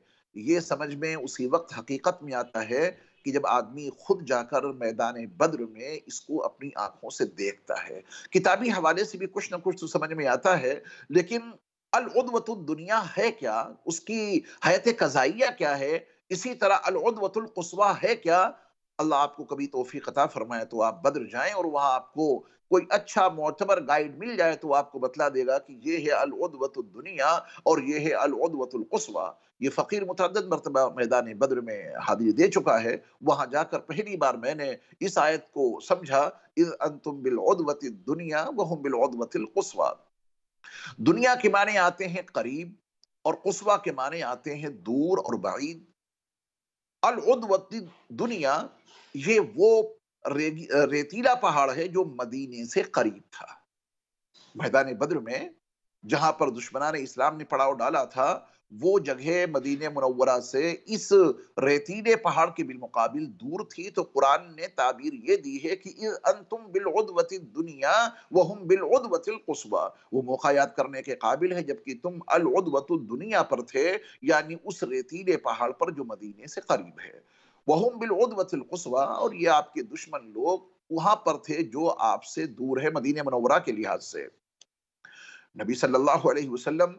Speaker 1: ये समझ में उसी वक्त हकीकत में आता है कि जब आदमी खुद जाकर मैदान बद्र में इसको अपनी आंखों से देखता है किताबी हवाले से भी कुछ ना कुछ तो समझ में आता है लेकिन दुनिया है क्या उसकी हयत कज़ाइया क्या है इसी तरह अलउदवतुलकस्वा है क्या अल्लाह आपको कभी तोहफी कता फरमाए तो आप बद्र जाएं और वहाँ आपको कोई अच्छा मोतबर गाइड मिल जाए तो आपको बतला देगा कि ये है अलउदवतुलदुनिया और ये है अलउदवतुलकस्वा ये फ़कीर मुतद मरतबा मैदान बद्र में हादिर दे चुका है वहाँ जाकर पहली बार मैंने इस आयत को समझा इस अंतुम बिलउदवत दुनिया वह बिलउदवतुलकस्वा दुनिया के माने आते हैं करीब और कस्वा के माने आते हैं दूर और बाईद अलउदवत दुनिया ये वो रे, रेतीला पहाड़ है जो मदीने से करीब था मैदान बद्र में जहां पर ने इस्लाम ने पड़ाव डाला था वो जगह मदीने मुनवरा से इस रेतीले पहाड़ के बिलमकाबिल दूर थी तो कुरान ने ताबीर ये दी है कि अंतुम बिलउदवती दुनिया वहम बिलउदवतिल कुसबा वो मौका याद करने के काबिल है जबकि तुम अलउदवतु दुनिया पर थे यानी उस रेतीले पहाड़ पर जो मदीने से करीब है वहम बिलउदवतलकसवा और ये आपके दुश्मन लोग वहां पर थे जो आपसे दूर है मदीन मनोवरा के लिहाज से नबी सल्लल्लाहु अलैहि वसल्लम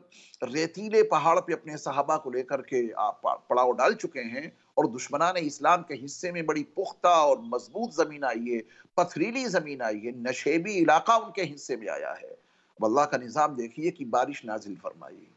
Speaker 1: रेतीले पहाड़ पे अपने सहाबा को लेकर के आप पड़ाव डाल चुके हैं और दुश्मना ने इस्लाम के हिस्से में बड़ी पुख्ता और मजबूत ज़मीन आई है पथरीली ज़मीन आई है नशेबी इलाका उनके हिस्से में आया है अब अल्लाह का निज़ाम देखिए कि बारिश नाजिल फरमाई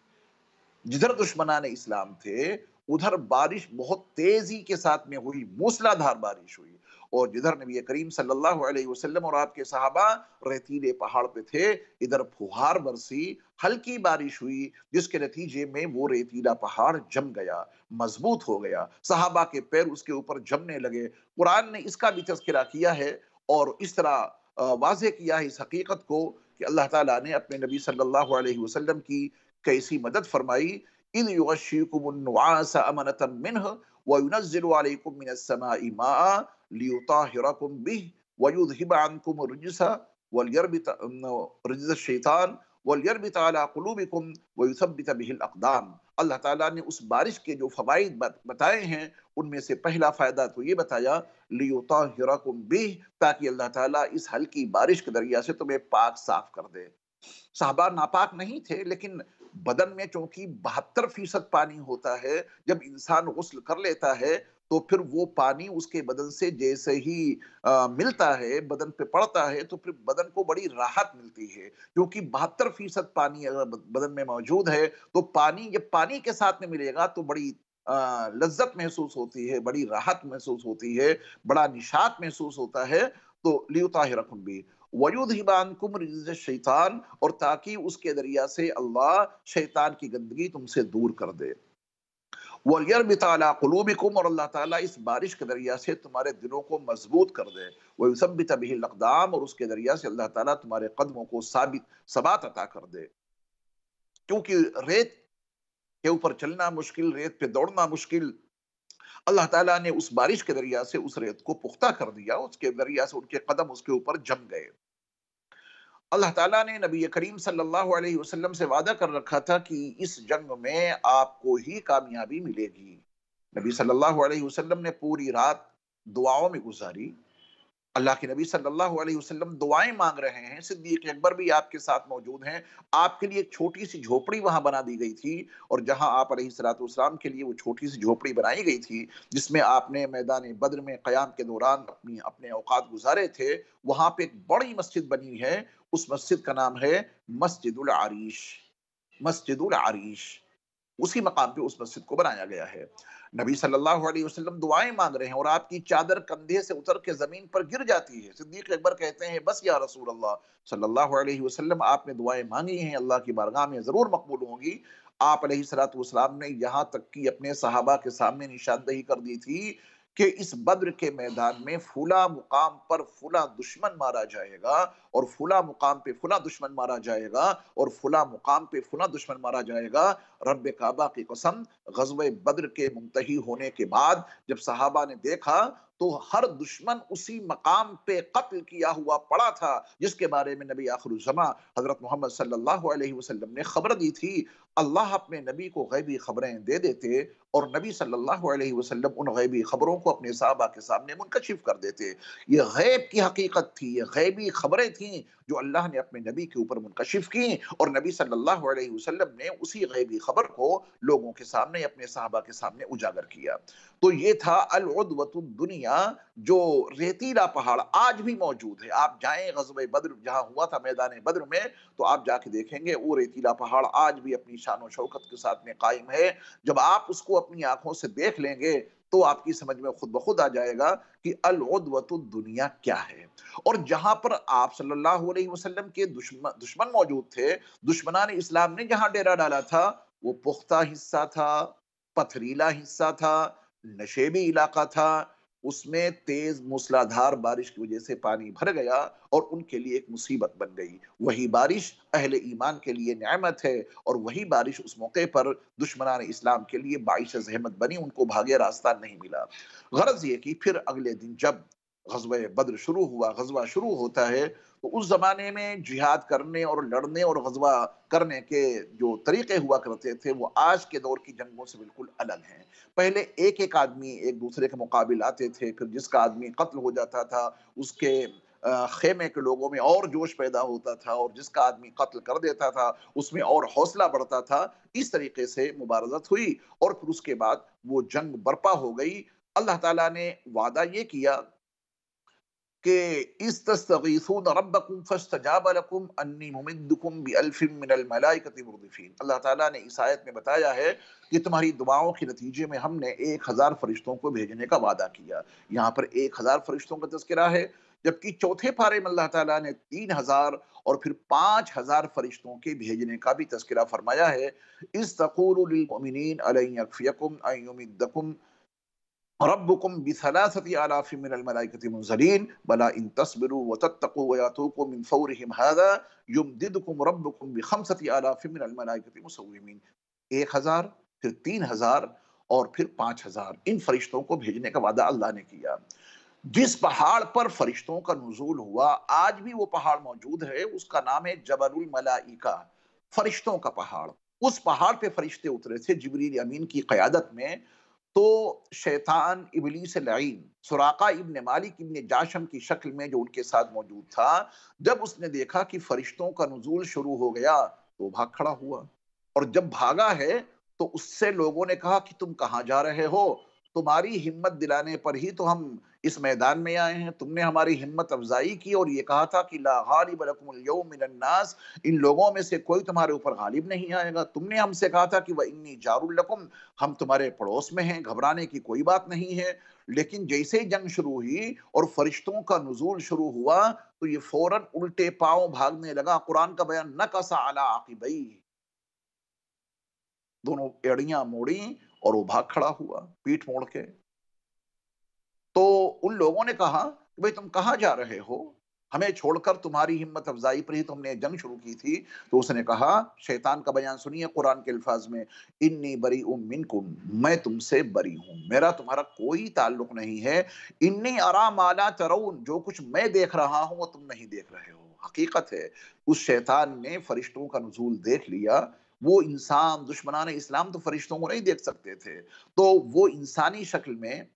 Speaker 1: जिधर दुश्मना ने इस्लाम थे उधर बारिश बहुत तेजी के साथ में हुई मूसलाधार बारिश हुई और जिधर नबी करीम सल्लल्लाहु अलैहि वसल्लम और आपके सहाबा रेतीले पहाड़ पे थे इधर फुहार बरसी हल्की बारिश हुई जिसके नतीजे में वो रेतीला पहाड़ जम गया मजबूत हो गया साहबा के पैर उसके ऊपर जमने लगे कुरान ने इसका भी तस्करा किया है और इस तरह वाजे किया है इस हकीकत को कि अल्लाह ताला ने अपने नबी सल्लल्लाहु अलैहि वसल्लम की कैसी मदद फरमाई يغشيكم النعاس أمنة منه وينزل عليكم من السماء ماء ليطهركم به ويذهب عنكم الرجس وليربط رجس الشيطان وليربط على قلوبكم ويثبت به الأقدام अल्लाह ताला ने उस बारिश के जो फ़वाइद बताए हैं उनमें से पहला फ़ायदा तो ये बताया लियोताहिरकुम बिह ताकि अल्लाह ताला इस हल्की बारिश के दरिया से तुम्हें पाक साफ कर दे साहबा नापाक नहीं थे लेकिन बदन में चूंकि बहत्तर फीसद पानी होता है जब इंसान गसल कर लेता है तो फिर वो पानी उसके बदन से जैसे ही आ, मिलता है बदन पे पड़ता है तो फिर बदन को बड़ी राहत मिलती है क्योंकि बहत्तर फीसद पानी अगर बदन में मौजूद है तो पानी जब पानी के साथ में मिलेगा तो बड़ी लज्जत महसूस होती है बड़ी राहत महसूस होती है बड़ा निशात महसूस होता है तो लियो ताहिर भी वयुधिबानकुम शैतान और ताकि उसके जरिया से अल्लाह शैतान की गंदगी तुमसे दूर कर दे वलियर बिताला और अल्लाह ताला इस बारिश के जरिया से तुम्हारे दिलों को मजबूत कर दे वह सब तभी लकदाम और उसके दरिया से अल्लाह ताला तुम्हारे कदमों को साबित सबात अता कर दे क्योंकि रेत के ऊपर चलना मुश्किल रेत पे दौड़ना मुश्किल अल्लाह ताला ने उस बारिश के जरिया से उस रेत को पुख्ता कर दिया उसके जरिया से उनके कदम उसके ऊपर जम गए अल्लाह ताला ने नबी करीम सल्लल्लाहु अलैहि वसल्लम से वादा कर रखा था कि इस जंग में आपको ही कामयाबी मिलेगी नबी सल्लल्लाहु अलैहि वसल्लम ने पूरी रात दुआओं में गुजारी अल्लाह के नबी सल्लल्लाहु अलैहि वसल्लम दुआएं मांग रहे हैं सिद्दीक अकबर भी आपके साथ मौजूद हैं आपके लिए एक छोटी सी झोपड़ी वहां बना दी गई थी और जहां आप सलाम के लिए वो छोटी सी झोपड़ी बनाई गई थी जिसमें आपने मैदान बद्र में क़याम के दौरान अपनी अपने औकात गुजारे थे वहां पर एक बड़ी मस्जिद बनी है उस मस्जिद का नाम है मस्जिद मस्जिद आरीश उसी मकाम पे उस मस्जिद को बनाया गया है नबी सल्लल्लाहु अलैहि वसल्लम दुआएं मांग रहे हैं और आपकी चादर कंधे से उतर के ज़मीन पर गिर जाती है सिद्दीक अकबर कहते हैं बस या रसूल अल्लाह सल्लल्लाहु अलैहि वसल्लम आपने दुआएं मांगी हैं अल्लाह की बारगाह में ज़रूर मकबूल होंगी आप सलात ने यहाँ तक कि अपने सहाबा के सामने निशानदेही कर दी थी कि इस बद्र के मैदान में फुला मुकाम पर फुला दुश्मन मारा जाएगा और फुला मुकाम पे फुला दुश्मन मारा जाएगा और फुला मुकाम पे फुला दुश्मन मारा जाएगा रब काबा की कसम गजब बद्र के मुंतही होने के बाद जब साहबा ने देखा तो हर दुश्मन उसी मकाम पे कत्ल किया हुआ पड़ा था जिसके बारे में नबी आखरुजमा हजरत मोहम्मद सल्लल्लाहु अलैहि वसल्लम ने खबर दी थी अल्लाह अपने नबी को गैबी खबरें दे देते और नबी सल्लल्लाहु अलैहि वसल्लम उन गैबी खबरों को अपने साहबा के सामने मुनकशिफ कर देते ये गैब की हकीकत थी ये गैबी खबरें थीं जो अल्लाह ने अपने नबी के ऊपर मुनकशिफ की और नबी सल्लल्लाहु अलैहि वसल्लम ने उसी गैबी खबर को लोगों के सामने अपने साहबा के सामने उजागर किया तो ये था दुनिया जो रेतीला पहाड़ आज भी मौजूद है आप जाए गजब बद्र जहाँ हुआ था मैदान बद्र में तो आप जाके देखेंगे वो रेतीला पहाड़ आज भी अपनी शान शौकत के साथ में कायम है जब आप उसको अपनी आंखों से देख लेंगे तो आपकी समझ में खुद ब खुद आ जाएगा कि अल दुनिया क्या है और जहां पर आप सल्लल्लाहु अलैहि वसल्लम के दुश्मन दुश्मन मौजूद थे दुश्मनान इस्लाम ने जहां डेरा डाला था वो पुख्ता हिस्सा था पथरीला हिस्सा था नशेबी इलाका था उसमें तेज मूसलाधार बारिश की वजह से पानी भर गया और उनके लिए एक मुसीबत बन गई वही बारिश अहले ईमान के लिए न्यामत है और वही बारिश उस मौके पर दुश्मनान इस्लाम के लिए बाइश जहमत बनी उनको भागे रास्ता नहीं मिला गर्ज ये कि फिर अगले दिन जब गजब बद्र शुरू हुआ गजवा शुरू होता है तो उस जमाने में जिहाद करने और लड़ने और गजबा करने के जो तरीके हुआ करते थे वो आज के दौर की जंगों से बिल्कुल अलग हैं पहले एक एक आदमी एक दूसरे के मुकाबले आते थे फिर जिसका आदमी कत्ल हो जाता था उसके खेमे के लोगों में और जोश पैदा होता था और जिसका आदमी कत्ल कर देता था उसमें और हौसला बढ़ता था इस तरीके से मुबारजत हुई और फिर उसके बाद वो जंग बर्पा हो गई अल्लाह ताला ने वादा ये किया कि इस तस्तगीसून रब्बकुम फस्तजाब लकुम अन्नी मुमिद्दुकुम बिअल्फिन मिनल मलाइकति मुर्दिफीन अल्लाह ताला ने इस आयत में बताया है कि तुम्हारी दुआओं के नतीजे में हमने एक हज़ार फरिश्तों को भेजने का वादा किया यहाँ पर एक हज़ार फरिश्तों का तस्करा है जबकि चौथे पारे में अल्लाह ताला ने तीन हजार और फिर पाँच हजार फरिश्तों के भेजने का भी तस्करा फरमाया है इस तकूरमिन रबुकुम बिसलासति आलाफि मिनल मलाइकति मुनजलीन बला इन तस्बिरु व तत्तकू व यातूकुम मिन फौरहिम हदा युमदिदुकुम रबुकुम बि खमसति आलाफि मिनल मलाइकति मुसव्विमीन 1000 फिर और फिर 5000 इन फरिश्तों को भेजने का वादा अल्लाह ने किया जिस पहाड़ पर फरिश्तों का नजूल हुआ आज भी वो पहाड़ मौजूद है उसका नाम है जबरुल मलाइका फरिश्तों का पहाड़ उस पहाड़ पे फरिश्ते उतरे थे जबरी अमीन की क़यादत में तो शैतान से लाइन सुराका इबन मालिक इबन जाशम की शक्ल में जो उनके साथ मौजूद था जब उसने देखा कि फरिश्तों का नजूल शुरू हो गया तो भाग खड़ा हुआ और जब भागा है तो उससे लोगों ने कहा कि तुम कहाँ जा रहे हो तुम्हारी हिम्मत दिलाने पर ही तो हम इस मैदान में आए हैं तुमने हमारी हिम्मत अफजाई की और ये कहा था कि ला गालिब इन लोगों में से कोई तुम्हारे ऊपर गालिब नहीं आएगा तुमने हमसे कहा था कि वह इन्नी जारकुम हम तुम्हारे पड़ोस में हैं घबराने की कोई बात नहीं है लेकिन जैसे ही जंग शुरू हुई और फरिश्तों का नजूल शुरू हुआ तो ये फौरन उल्टे पाओ भागने लगा कुरान का बयान न कसा आला आकिबई दोनों एड़ियां मोड़ी और वो भाग खड़ा हुआ पीठ मोड़ के तो उन लोगों ने कहा कि भाई तुम कहाँ जा रहे हो हमें छोड़कर तुम्हारी हिम्मत अफजाई पर ही तुमने जंग शुरू की थी तो उसने कहा शैतान का बयान सुनिए कुरान के अल्फाज में इन्नी बरी उमिन मैं तुमसे बरी हूँ मेरा तुम्हारा कोई ताल्लुक नहीं है इन्नी आराम माला चरउन जो कुछ मैं देख रहा हूँ वो तुम नहीं देख रहे हो हकीकत है उस शैतान ने फरिश्तों का नजूल देख लिया वो इंसान दुश्मनान इस्लाम तो फरिश्तों को नहीं देख सकते थे तो वो इंसानी शक्ल में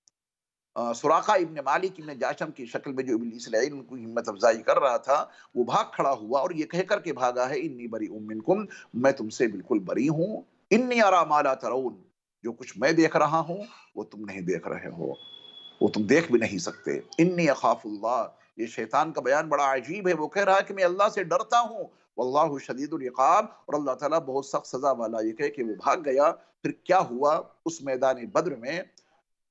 Speaker 1: सुराखा इबन मालिक इबन जाशम की शक्ल में जो इबलीस उनको हिम्मत अफजाई कर रहा था वो भाग खड़ा हुआ और ये कह करके भागा है इन्नी बरी उमिनकुम मैं तुमसे बिल्कुल बरी हूँ इन्नी आरा माला तरून जो कुछ मैं देख रहा हूँ वो तुम नहीं देख रहे हो वो तुम देख भी नहीं सकते इन्नी अखाफुल्ला ये शैतान का बयान बड़ा अजीब है वो कह रहा है कि मैं अल्लाह से डरता हूँ वल्लाह शदीदुल्क़ाब और अल्लाह ताला बहुत सख्त सज़ा वाला ये कह कि वो भाग गया फिर क्या हुआ उस मैदान बद्र में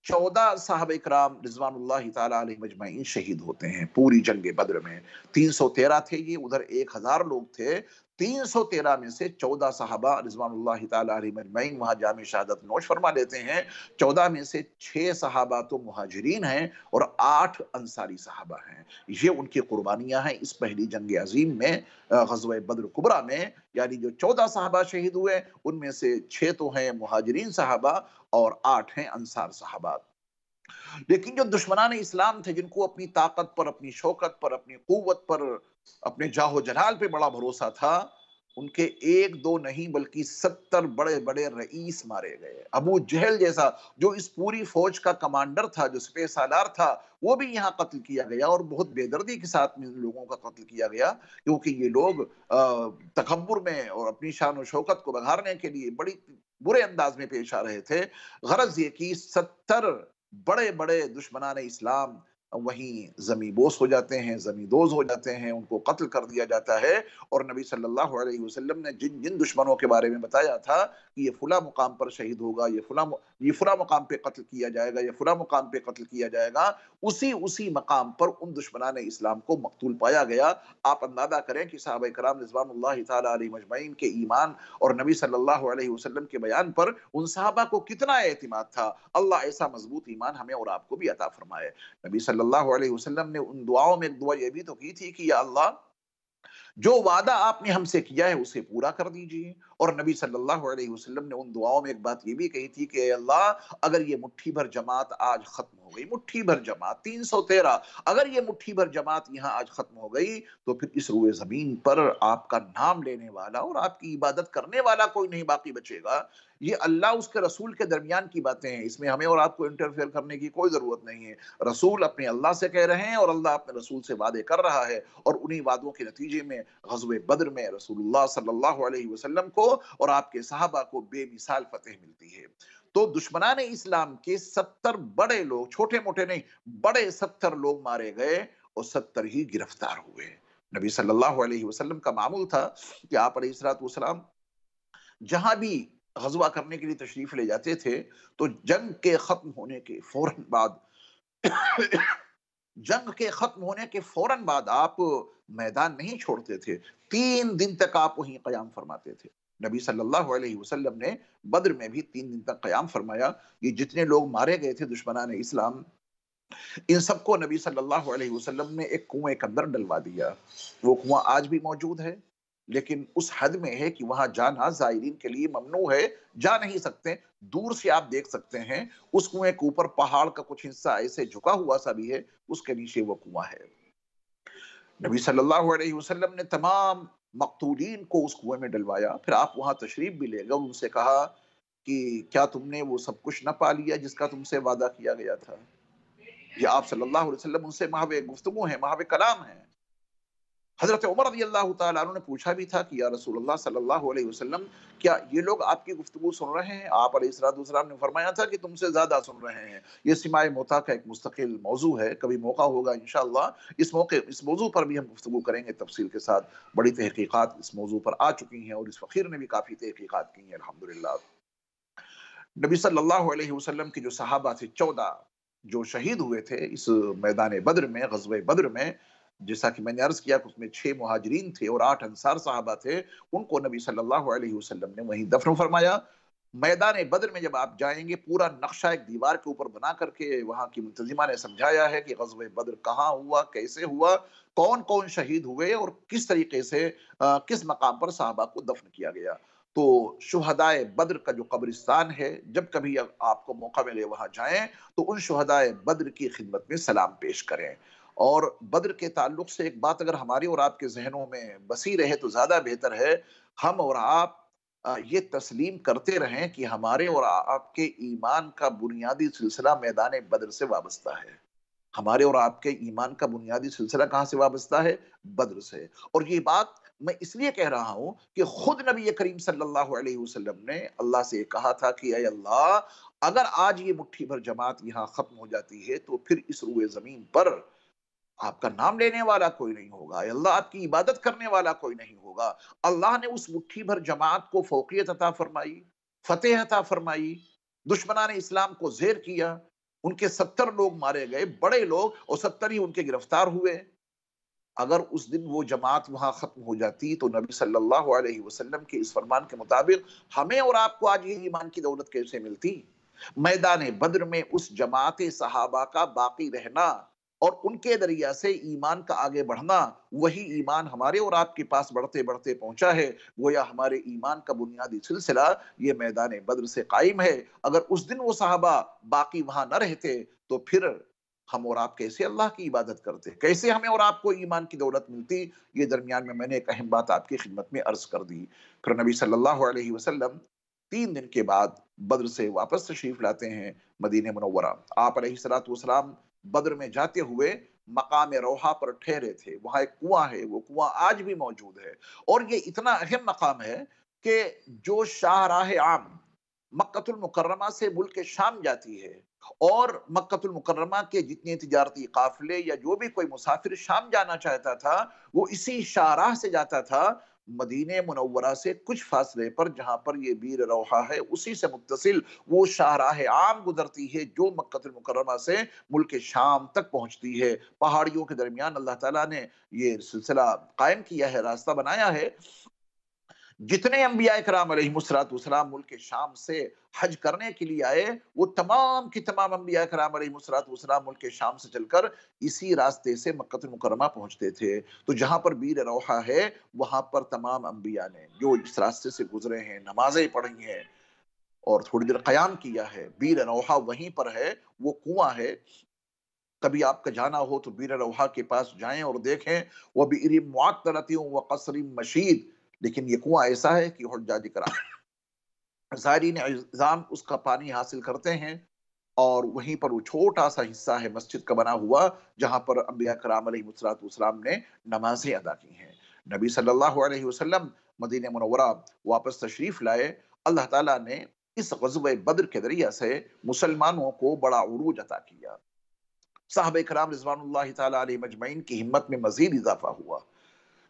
Speaker 1: चौदह साहब कराम रिजवान तजमाइन शहीद होते हैं पूरी जंग बद्र में तीन सौ तेरह थे ये उधर एक हजार लोग थे तीन सौ तेरह में से चौदह साहबा रिजवान तजमैन वहाँ जाम शहादत नोश फरमा लेते हैं चौदह में से छः साहबा तो महाजरीन हैं और आठ अंसारी साहबा हैं ये उनकी कुर्बानियां हैं इस पहली जंग अजीम में गजब बद्र कुबरा में यानी जो चौदह साहबा शहीद हुए उनमें से 6 तो हैं महाजरीन साहबा और आठ हैं अंसार साहबा लेकिन जो दुश्मनान इस्लाम थे जिनको अपनी ताकत पर अपनी शौकत पर अपनी कुत पर अपने जाहो जलाल पे बड़ा भरोसा था उनके एक दो नहीं बल्कि सत्तर बड़े बड़े रईस मारे गए अबू जहल जैसा जो इस पूरी फौज का कमांडर था जो स्पेस सालार था वो भी यहाँ कत्ल किया गया और बहुत बेदर्दी के साथ में लोगों का कत्ल किया गया क्योंकि ये लोग तकबर में और अपनी शान शौकत को बघारने के लिए बड़ी बुरे अंदाज में पेश आ रहे थे गरज ये कि सत्तर बड़े बड़े दुश्मनान इस्लाम वहीं जमी बोस हो जाते हैं दोज हो जाते हैं उनको कत्ल कर दिया जाता है और नबी सल्लल्लाहु अलैहि वसल्लम ने जिन जिन दुश्मनों के बारे में बताया था कि ये फुला मुकाम पर शहीद होगा ये फुला ये फुला मुकाम पे कत्ल किया जाएगा ये फुला मुकाम पे कत्ल किया जाएगा उसी उसी मकाम पर उन दुश्मनान इस्लाम को मकतूल पाया गया आप अंदाजा करें कि साहब कराम रिजवान तली मजमैन के ईमान और नबी सल्लल्लाहु वसलम के बयान पर उन साहबा को कितना एतमाद था अल्लाह ऐसा मजबूत ईमान हमें और आपको भी अता फरमाए नबी सल्लल्लाहु अलैहि वसल्लम ने उन दुआओं में एक दुआ ये भी तो की थी कि या अल्लाह जो वादा आपने हमसे किया है उसे पूरा कर दीजिए और नबी सल्लल्लाहु अलैहि वसल्लम ने उन दुआओं में एक बात ये भी कही थी कि अल्लाह अगर ये मुट्ठी भर जमात आज खत्म हो गई मुट्ठी भर जमात तीन सौ तेरह अगर ये मुट्ठी भर जमात यहाँ आज खत्म हो गई तो फिर इस रुए ज़मीन पर आपका नाम लेने वाला और आपकी इबादत करने वाला कोई नहीं बाकी बचेगा ये अल्लाह उसके रसूल के दरमियान की बातें हैं इसमें हमें और आपको इंटरफेयर करने की कोई ज़रूरत नहीं है रसूल अपने अल्लाह से कह रहे हैं और अल्लाह अपने रसूल से वादे कर रहा है और उन्हीं वादों के नतीजे में गजब बद्र में रसूल सल्लाम को और आपके साहबा को बेमिसाल फतेह मिलती है तो दुश्मनान इस्लाम के सत्तर बड़े लोग छोटे मोटे नहीं बड़े सत्तर लोग मारे गए और सत्तर ही गिरफ्तार हुए नबी सल्लल्लाहु अलैहि वसल्लम का मामूल था कि आप जहां भी गजवा करने के लिए तशरीफ ले जाते थे तो जंग के ख़त्म होने के फौरन बाद जंग के ख़त्म होने के फौरन बाद आप मैदान नहीं छोड़ते थे तीन दिन तक आप वहीं क़याम फरमाते थे नबी सल्लल्लाहु अलैहि वसल्लम ने बद्र में भी तीन दिन तक क़याम फरमाया ये जितने लोग मारे गए थे ने इस्लाम इन सबको नबी सल्लल्लाहु अलैहि वसल्लम ने एक कुएं के अंदर डलवा दिया वो कुआं आज भी मौजूद है लेकिन उस हद में है कि वहां जाना जायरीन के लिए ममनू है जा नहीं सकते दूर से आप देख सकते हैं उस कुएं के ऊपर पहाड़ का कुछ हिस्सा ऐसे झुका हुआ सा भी है उसके नीचे वो कुआं है नबी सल्लल्लाहु अलैहि वसल्लम ने तमाम मकतूलिन को उस कुएं में डलवाया फिर आप वहां तशरीफ भी ले गए उनसे कहा कि क्या तुमने वो सब कुछ ना पा लिया जिसका तुमसे वादा किया गया था ये आप सल्लल्लाहु अलैहि वसल्लम उनसे महावे गुफ्तगु हैं महावे कलाम हैं हज़रत उमर रजी अल्लाह तु ने पूछा भी था कि या रसूल सल्लल्लाहु अलैहि वसल्लम क्या ये लोग आपकी गुफ्तु सुन रहे हैं आप अलैहिस्सलाम ने फरमाया था कि तुमसे ज़्यादा सुन रहे हैं ये सिमाए मोता का एक मुस्तकिल मौजू है कभी मौका होगा इन इस मौके इस मौजू पर भी हम गुफ्तु करेंगे तफसील के साथ बड़ी तहकीकत इस मौजू पर आ चुकी हैं और इस फ़कीर ने भी काफ़ी तहकीक़ात की हैं अलहमदिल्ला नबी सल्लल्लाहु अलैहि वसल्लम के जो सहाबा थे चौदह जो शहीद हुए थे इस मैदान बद्र में गजब बद्र में जैसा कि मैंने अर्ज किया कि उसमें छह महाजरीन थे और आठ अंसार साहबा थे उनको नबी सल्लल्लाहु अलैहि वसल्लम ने वहीं दफन फरमाया मैदान बदर में जब आप जाएंगे पूरा नक्शा एक दीवार के ऊपर बना करके वहाँ की मुंतजिमा ने समझाया है कि गजब बदर कहाँ हुआ कैसे हुआ कौन कौन शहीद हुए और किस तरीके से आ, किस मकाम पर साहबा को दफन किया गया तो शहदाय बद्र का जो कब्रिस्तान है जब कभी आपको मौका मिले वहां जाएं तो उन शहदाय बद्र की खिदमत में सलाम पेश करें और बद्र के ताल्लुक से एक बात अगर हमारे और आपके जहनों में बसी रहे तो ज़्यादा बेहतर है हम और आप ये तस्लीम करते रहें कि हमारे और आपके ईमान का बुनियादी सिलसिला मैदान बद्र से वाबस्ता है हमारे और आपके ईमान का बुनियादी सिलसिला कहाँ से वाबस्ता है बद्र से और ये बात मैं इसलिए कह रहा हूं कि खुद नबी करीम सल्लल्लाहु अलैहि वसल्लम ने अल्लाह से कहा था कि अल्लाह अगर आज ये मुट्ठी भर जमात यहाँ खत्म हो जाती है तो फिर इस रुए ज़मीन पर आपका नाम लेने वाला कोई नहीं होगा अल्लाह आपकी इबादत करने वाला कोई नहीं होगा अल्लाह ने उस मुट्ठी भर जमात को फोकियत अता फरमाई फतेह अता फरमाई दुश्मना ने इस्लाम को जेर किया उनके सत्तर लोग मारे गए बड़े लोग और सत्तर ही उनके गिरफ्तार हुए अगर उस दिन वो जमात वहाँ ख़त्म हो जाती तो नबी सल्लल्लाहु अलैहि वसल्लम के इस फरमान के मुताबिक हमें और आपको आज ये ईमान की दौलत कैसे मिलती मैदान बद्र में उस जमात सहाबा का बाकी रहना और उनके दरिया से ईमान का आगे बढ़ना वही ईमान हमारे और आपके पास बढ़ते बढ़ते पहुंचा है वो या हमारे ईमान का बुनियादी सिलसिला ये मैदान बद्र से कायम है अगर उस दिन वो साहबा बाकी वहां न रहते तो फिर हम और आप कैसे अल्लाह की इबादत करते कैसे हमें और आपको ईमान की दौलत मिलती ये दरमियान में मैंने एक अहम बात आपकी खिदमत में अर्ज कर दी फिर नबी सल्लल्लाहु अलैहि वसल्लम तीन दिन के बाद बद्र से वापस तशरीफ लाते हैं मदीन मनवरा आप सलाम बद्र में जाते हुए मकाम रोहा पर ठहरे थे वहां एक कुआं है वो कुआं आज भी मौजूद है और ये इतना अहम मकाम है कि जो शाहराह आम मक्तुलमकरमा से मुल्क के शाम जाती है और मक्तुलमकरमा के जितने तजारती काफिले या जो भी कोई मुसाफिर शाम जाना चाहता था वो इसी शाहराह से जाता था मदीने मुनवरा से कुछ फासले पर जहाँ पर ये बीर रोहा है उसी से मुतसिल वो शाहराह आम गुजरती है जो मुकरमा से मुल्क शाम तक पहुँचती है पहाड़ियों के दरमियान अल्लाह ताला ने ये सिलसिला कायम किया है रास्ता बनाया है जितने अम्बिया कराम अलमसरातम मुल्क शाम से हज करने के लिए आए वो तमाम की तमाम अम्बिया कराम अलमसरातम मुल्क शाम से चलकर इसी रास्ते से मक्त मुकरमा पहुंचते थे तो जहाँ पर बीर रोहा है वहाँ पर तमाम अम्बिया ने जो इस रास्ते से गुजरे हैं नमाजें पढ़ी हैं और थोड़ी देर क्याम किया है बीर रोहा वहीं पर है वो कुआ है कभी आपका जाना हो तो बीर रोहा के पास जाएं और देखें वह भी इरी मुआतरती वह कसरी मशीद लेकिन ये कुआ ऐसा है कि हजा जिक्रा जायरीन इज़ाम उसका पानी हासिल करते हैं और वहीं पर वो छोटा सा हिस्सा है मस्जिद का बना हुआ जहाँ पर अम्बिया कराम सलाम ने नमाजें अदा की हैं नबी सल्लल्लाहु अलैहि वसल्लम मदीन मनवरा वापस तशरीफ़ लाए अल्लाह ताला ने इस गजब बद्र के जरिया से मुसलमानों को बड़ा उरूज अदा किया साहब कराम रजवान मजमैन की हिम्मत में मजीद इजाफा हुआ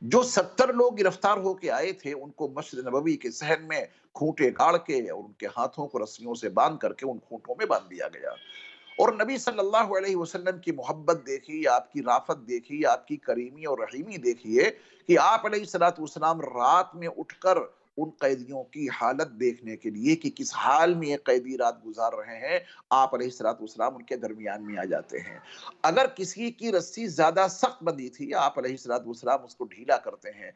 Speaker 1: जो सत्तर लोग गिरफ्तार होकर आए थे उनको मस्जिद नबवी के सहन में खूंटे गाड़ के और उनके हाथों को रस्सियों से बांध करके उन खूंटों में बांध दिया गया और नबी सल्लल्लाहु अलैहि वसल्लम की मोहब्बत देखी आपकी राफत देखी आपकी करीमी और रहीमी देखिए कि आप सलात वसलाम रात में उठकर उन कैदियों की हालत देखने के लिए कि किस हाल में ये कैदी रात गुजार रहे हैं आप सलाम उनके दरमियान में आ जाते हैं अगर किसी की रस्सी ज्यादा सख्त बंधी थी आप सलाम उसको ढीला करते हैं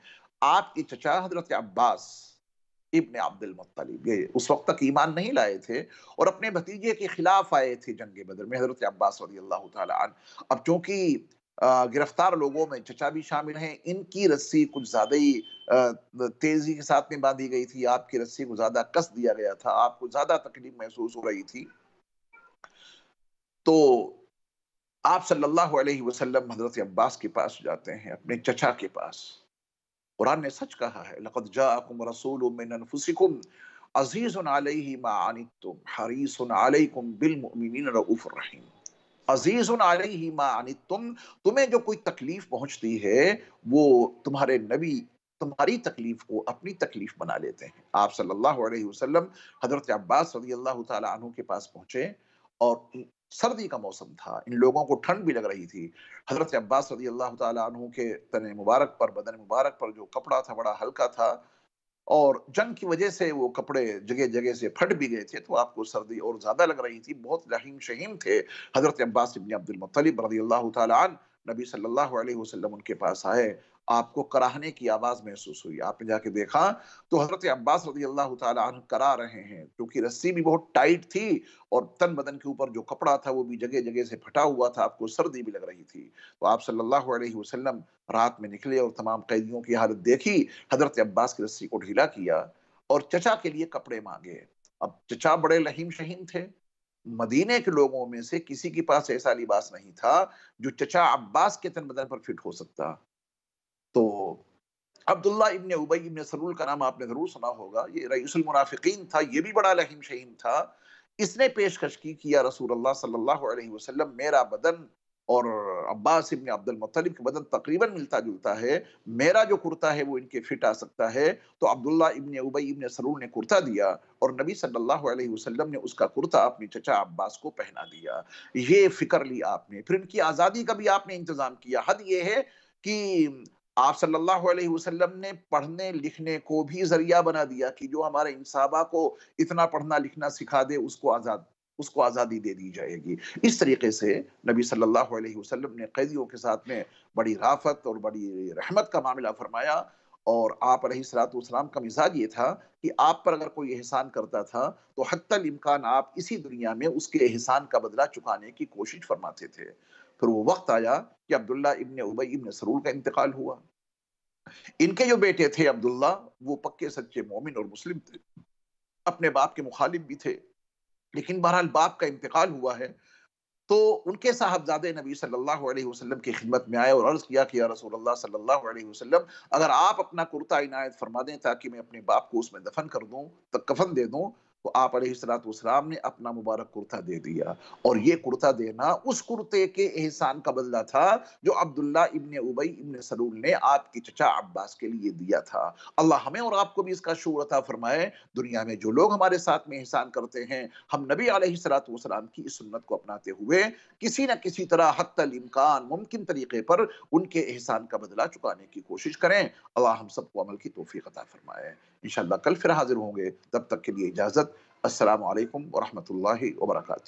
Speaker 1: आपकी चचा हजरत अब्बास इब्न अब्दुल मुत्तलिब ये उस वक्त तक ईमान नहीं लाए थे और अपने भतीजे के खिलाफ आए थे जंग बदर में हजरत अब्बास रजी अल्लाह अब चूंकि गिरफ्तार लोगों में चचा भी शामिल हैं इनकी रस्सी कुछ ज़्यादा ही तेज़ी के साथ में बांधी गई थी आपकी रस्सी को ज़्यादा कस दिया गया था आपको ज़्यादा तकलीफ महसूस हो रही थी तो आप सल्लल्लाहु अलैहि वसल्लम हजरत अब्बास के पास जाते हैं अपने चचा के पास कुरान ने सच कहा है लक़द जाकुम रसूलुम मिन अनफुसिकुम अजीज़ुन अलैहि मा अनितुम हरीसुन अलैकुम बिल मुमिनीन रऊफ़ुर रहीम अजीज ही मानी तुम तुम्हें जो कोई तकलीफ पहुंचती है वो तुम्हारे नबी तुम्हारी तकलीफ को अपनी तकलीफ बना लेते हैं आप सल्लल्लाहु अलैहि वसल्लम हजरत अब्बास रजी अल्लाह तु के पास पहुंचे और सर्दी का मौसम था इन लोगों को ठंड भी लग रही थी हजरत अब्बास रजी अल्लाह तु के तने मुबारक पर बदन मुबारक पर जो कपड़ा था बड़ा हल्का था और जंग की वजह से वो कपड़े जगह जगह से फट भी गए थे तो आपको सर्दी और ज़्यादा लग रही थी बहुत रहीम शहीम थे हज़रत अब्बास इबन मुत्तलिब रदी अल्लाह तन नबी सल्लल्लाहु अलैहि वसल्लम उनके पास आए आपको कराहने की आवाज महसूस हुई आपने जाके देखा तो हजरत अब्बास रजी अल्लाह करा रहे हैं क्योंकि रस्सी भी बहुत टाइट थी और तन बदन के ऊपर जो कपड़ा था वो भी जगह जगह से फटा हुआ था आपको सर्दी भी लग रही थी तो आप सल्लल्लाहु अलैहि वसल्लम रात में निकले और तमाम कैदियों की हालत देखी हजरत अब्बास की रस्सी को ढीला किया और चचा के लिए कपड़े मांगे अब चचा बड़े लहीम शहीम थे मदीने के लोगों में से किसी के पास ऐसा लिबास नहीं था जो चचा अब्बास के तन बदन पर फिट हो सकता तो अब्दुल्ला इबन उबई इबन सलूल का नाम आपने ज़रूर सुना होगा ये रईसुल मुनाफिकीन था ये भी बड़ा लहिम शहीन था इसने पेशकश की कि या रसूल अल्लाह सल्लल्लाहु अलैहि वसल्लम मेरा बदन और अब्बास इबन अब्दुल मुत्तलिब के बदन तकरीबन मिलता जुलता है मेरा जो कुर्ता है वो इनके फिट आ सकता है तो अब्दुल्ला इबन उबई इबन सलूल ने कुर्ता दिया और नबी सल्लल्लाहु अलैहि वसल्लम ने उसका कुर्ता अपने चचा अब्बास को पहना दिया ये फिक्र ली आपने फिर इनकी आज़ादी का भी आपने इंतज़ाम किया हद ये है कि आप सल्लल्लाहु अलैहि वसल्लम ने पढ़ने लिखने को भी जरिया बना दिया कि जो हमारे इंसाबा को इतना पढ़ना लिखना सिखा दे उसको आज़ाद उसको आज़ादी दे दी जाएगी इस तरीके से नबी सल्लल्लाहु अलैहि वसल्लम ने कैदियों के साथ में बड़ी राफत और बड़ी रहमत का मामला फरमाया और आप सलाम का मिजाज ये था कि आप पर अगर कोई एहसान करता था तो हत्तल इम्कान आप इसी दुनिया में उसके एहसान का बदला चुकाने की कोशिश फरमाते थे फिर वो वक्त आया कि अब्दुल्ला इबन उबई इबन सरूल का इंतकाल हुआ इनके जो बेटे थे अब्दुल्ला वो पक्के सच्चे मोमिन और मुस्लिम थे अपने बाप के मुखालिफ भी थे लेकिन बहरहाल बाप का इंतकाल हुआ है तो उनके साहबजादे नबी सल्लल्लाहु अलैहि वसल्लम की खिदमत में आए और अर्ज़ किया कि या रसूल अल्लाह सल्लल्लाहु अलैहि वसल्लम अगर आप अपना कुर्ता इनायत फरमा दें ताकि मैं अपने बाप को उसमें दफन कर दूं तक कफन दे दूं तो आप सलाम ने अपना मुबारक कुर्ता दे दिया और ये कुर्ता देना उस कुर्ते के एहसान का बदला था जो अब्दुल्ला इब्ने उबई इब्ने सलूल ने आपके चचा अब्बास के लिए दिया था अल्लाह हमें और आपको भी इसका शोर था फरमाए दुनिया में जो लोग हमारे साथ में एहसान करते हैं हम नबी आलतम की इस सुन्नत को अपनाते हुए किसी न किसी तरह हतल इम्कान मुमकिन तरीके पर उनके एहसान का बदला चुकाने की कोशिश करें अल्लाह हम सबको अमल की तोफ़ी अदा फरमाए इनशाला कल फिर हाजिर होंगे तब तक के लिए इजाज़त असलकम वरहमल वर्का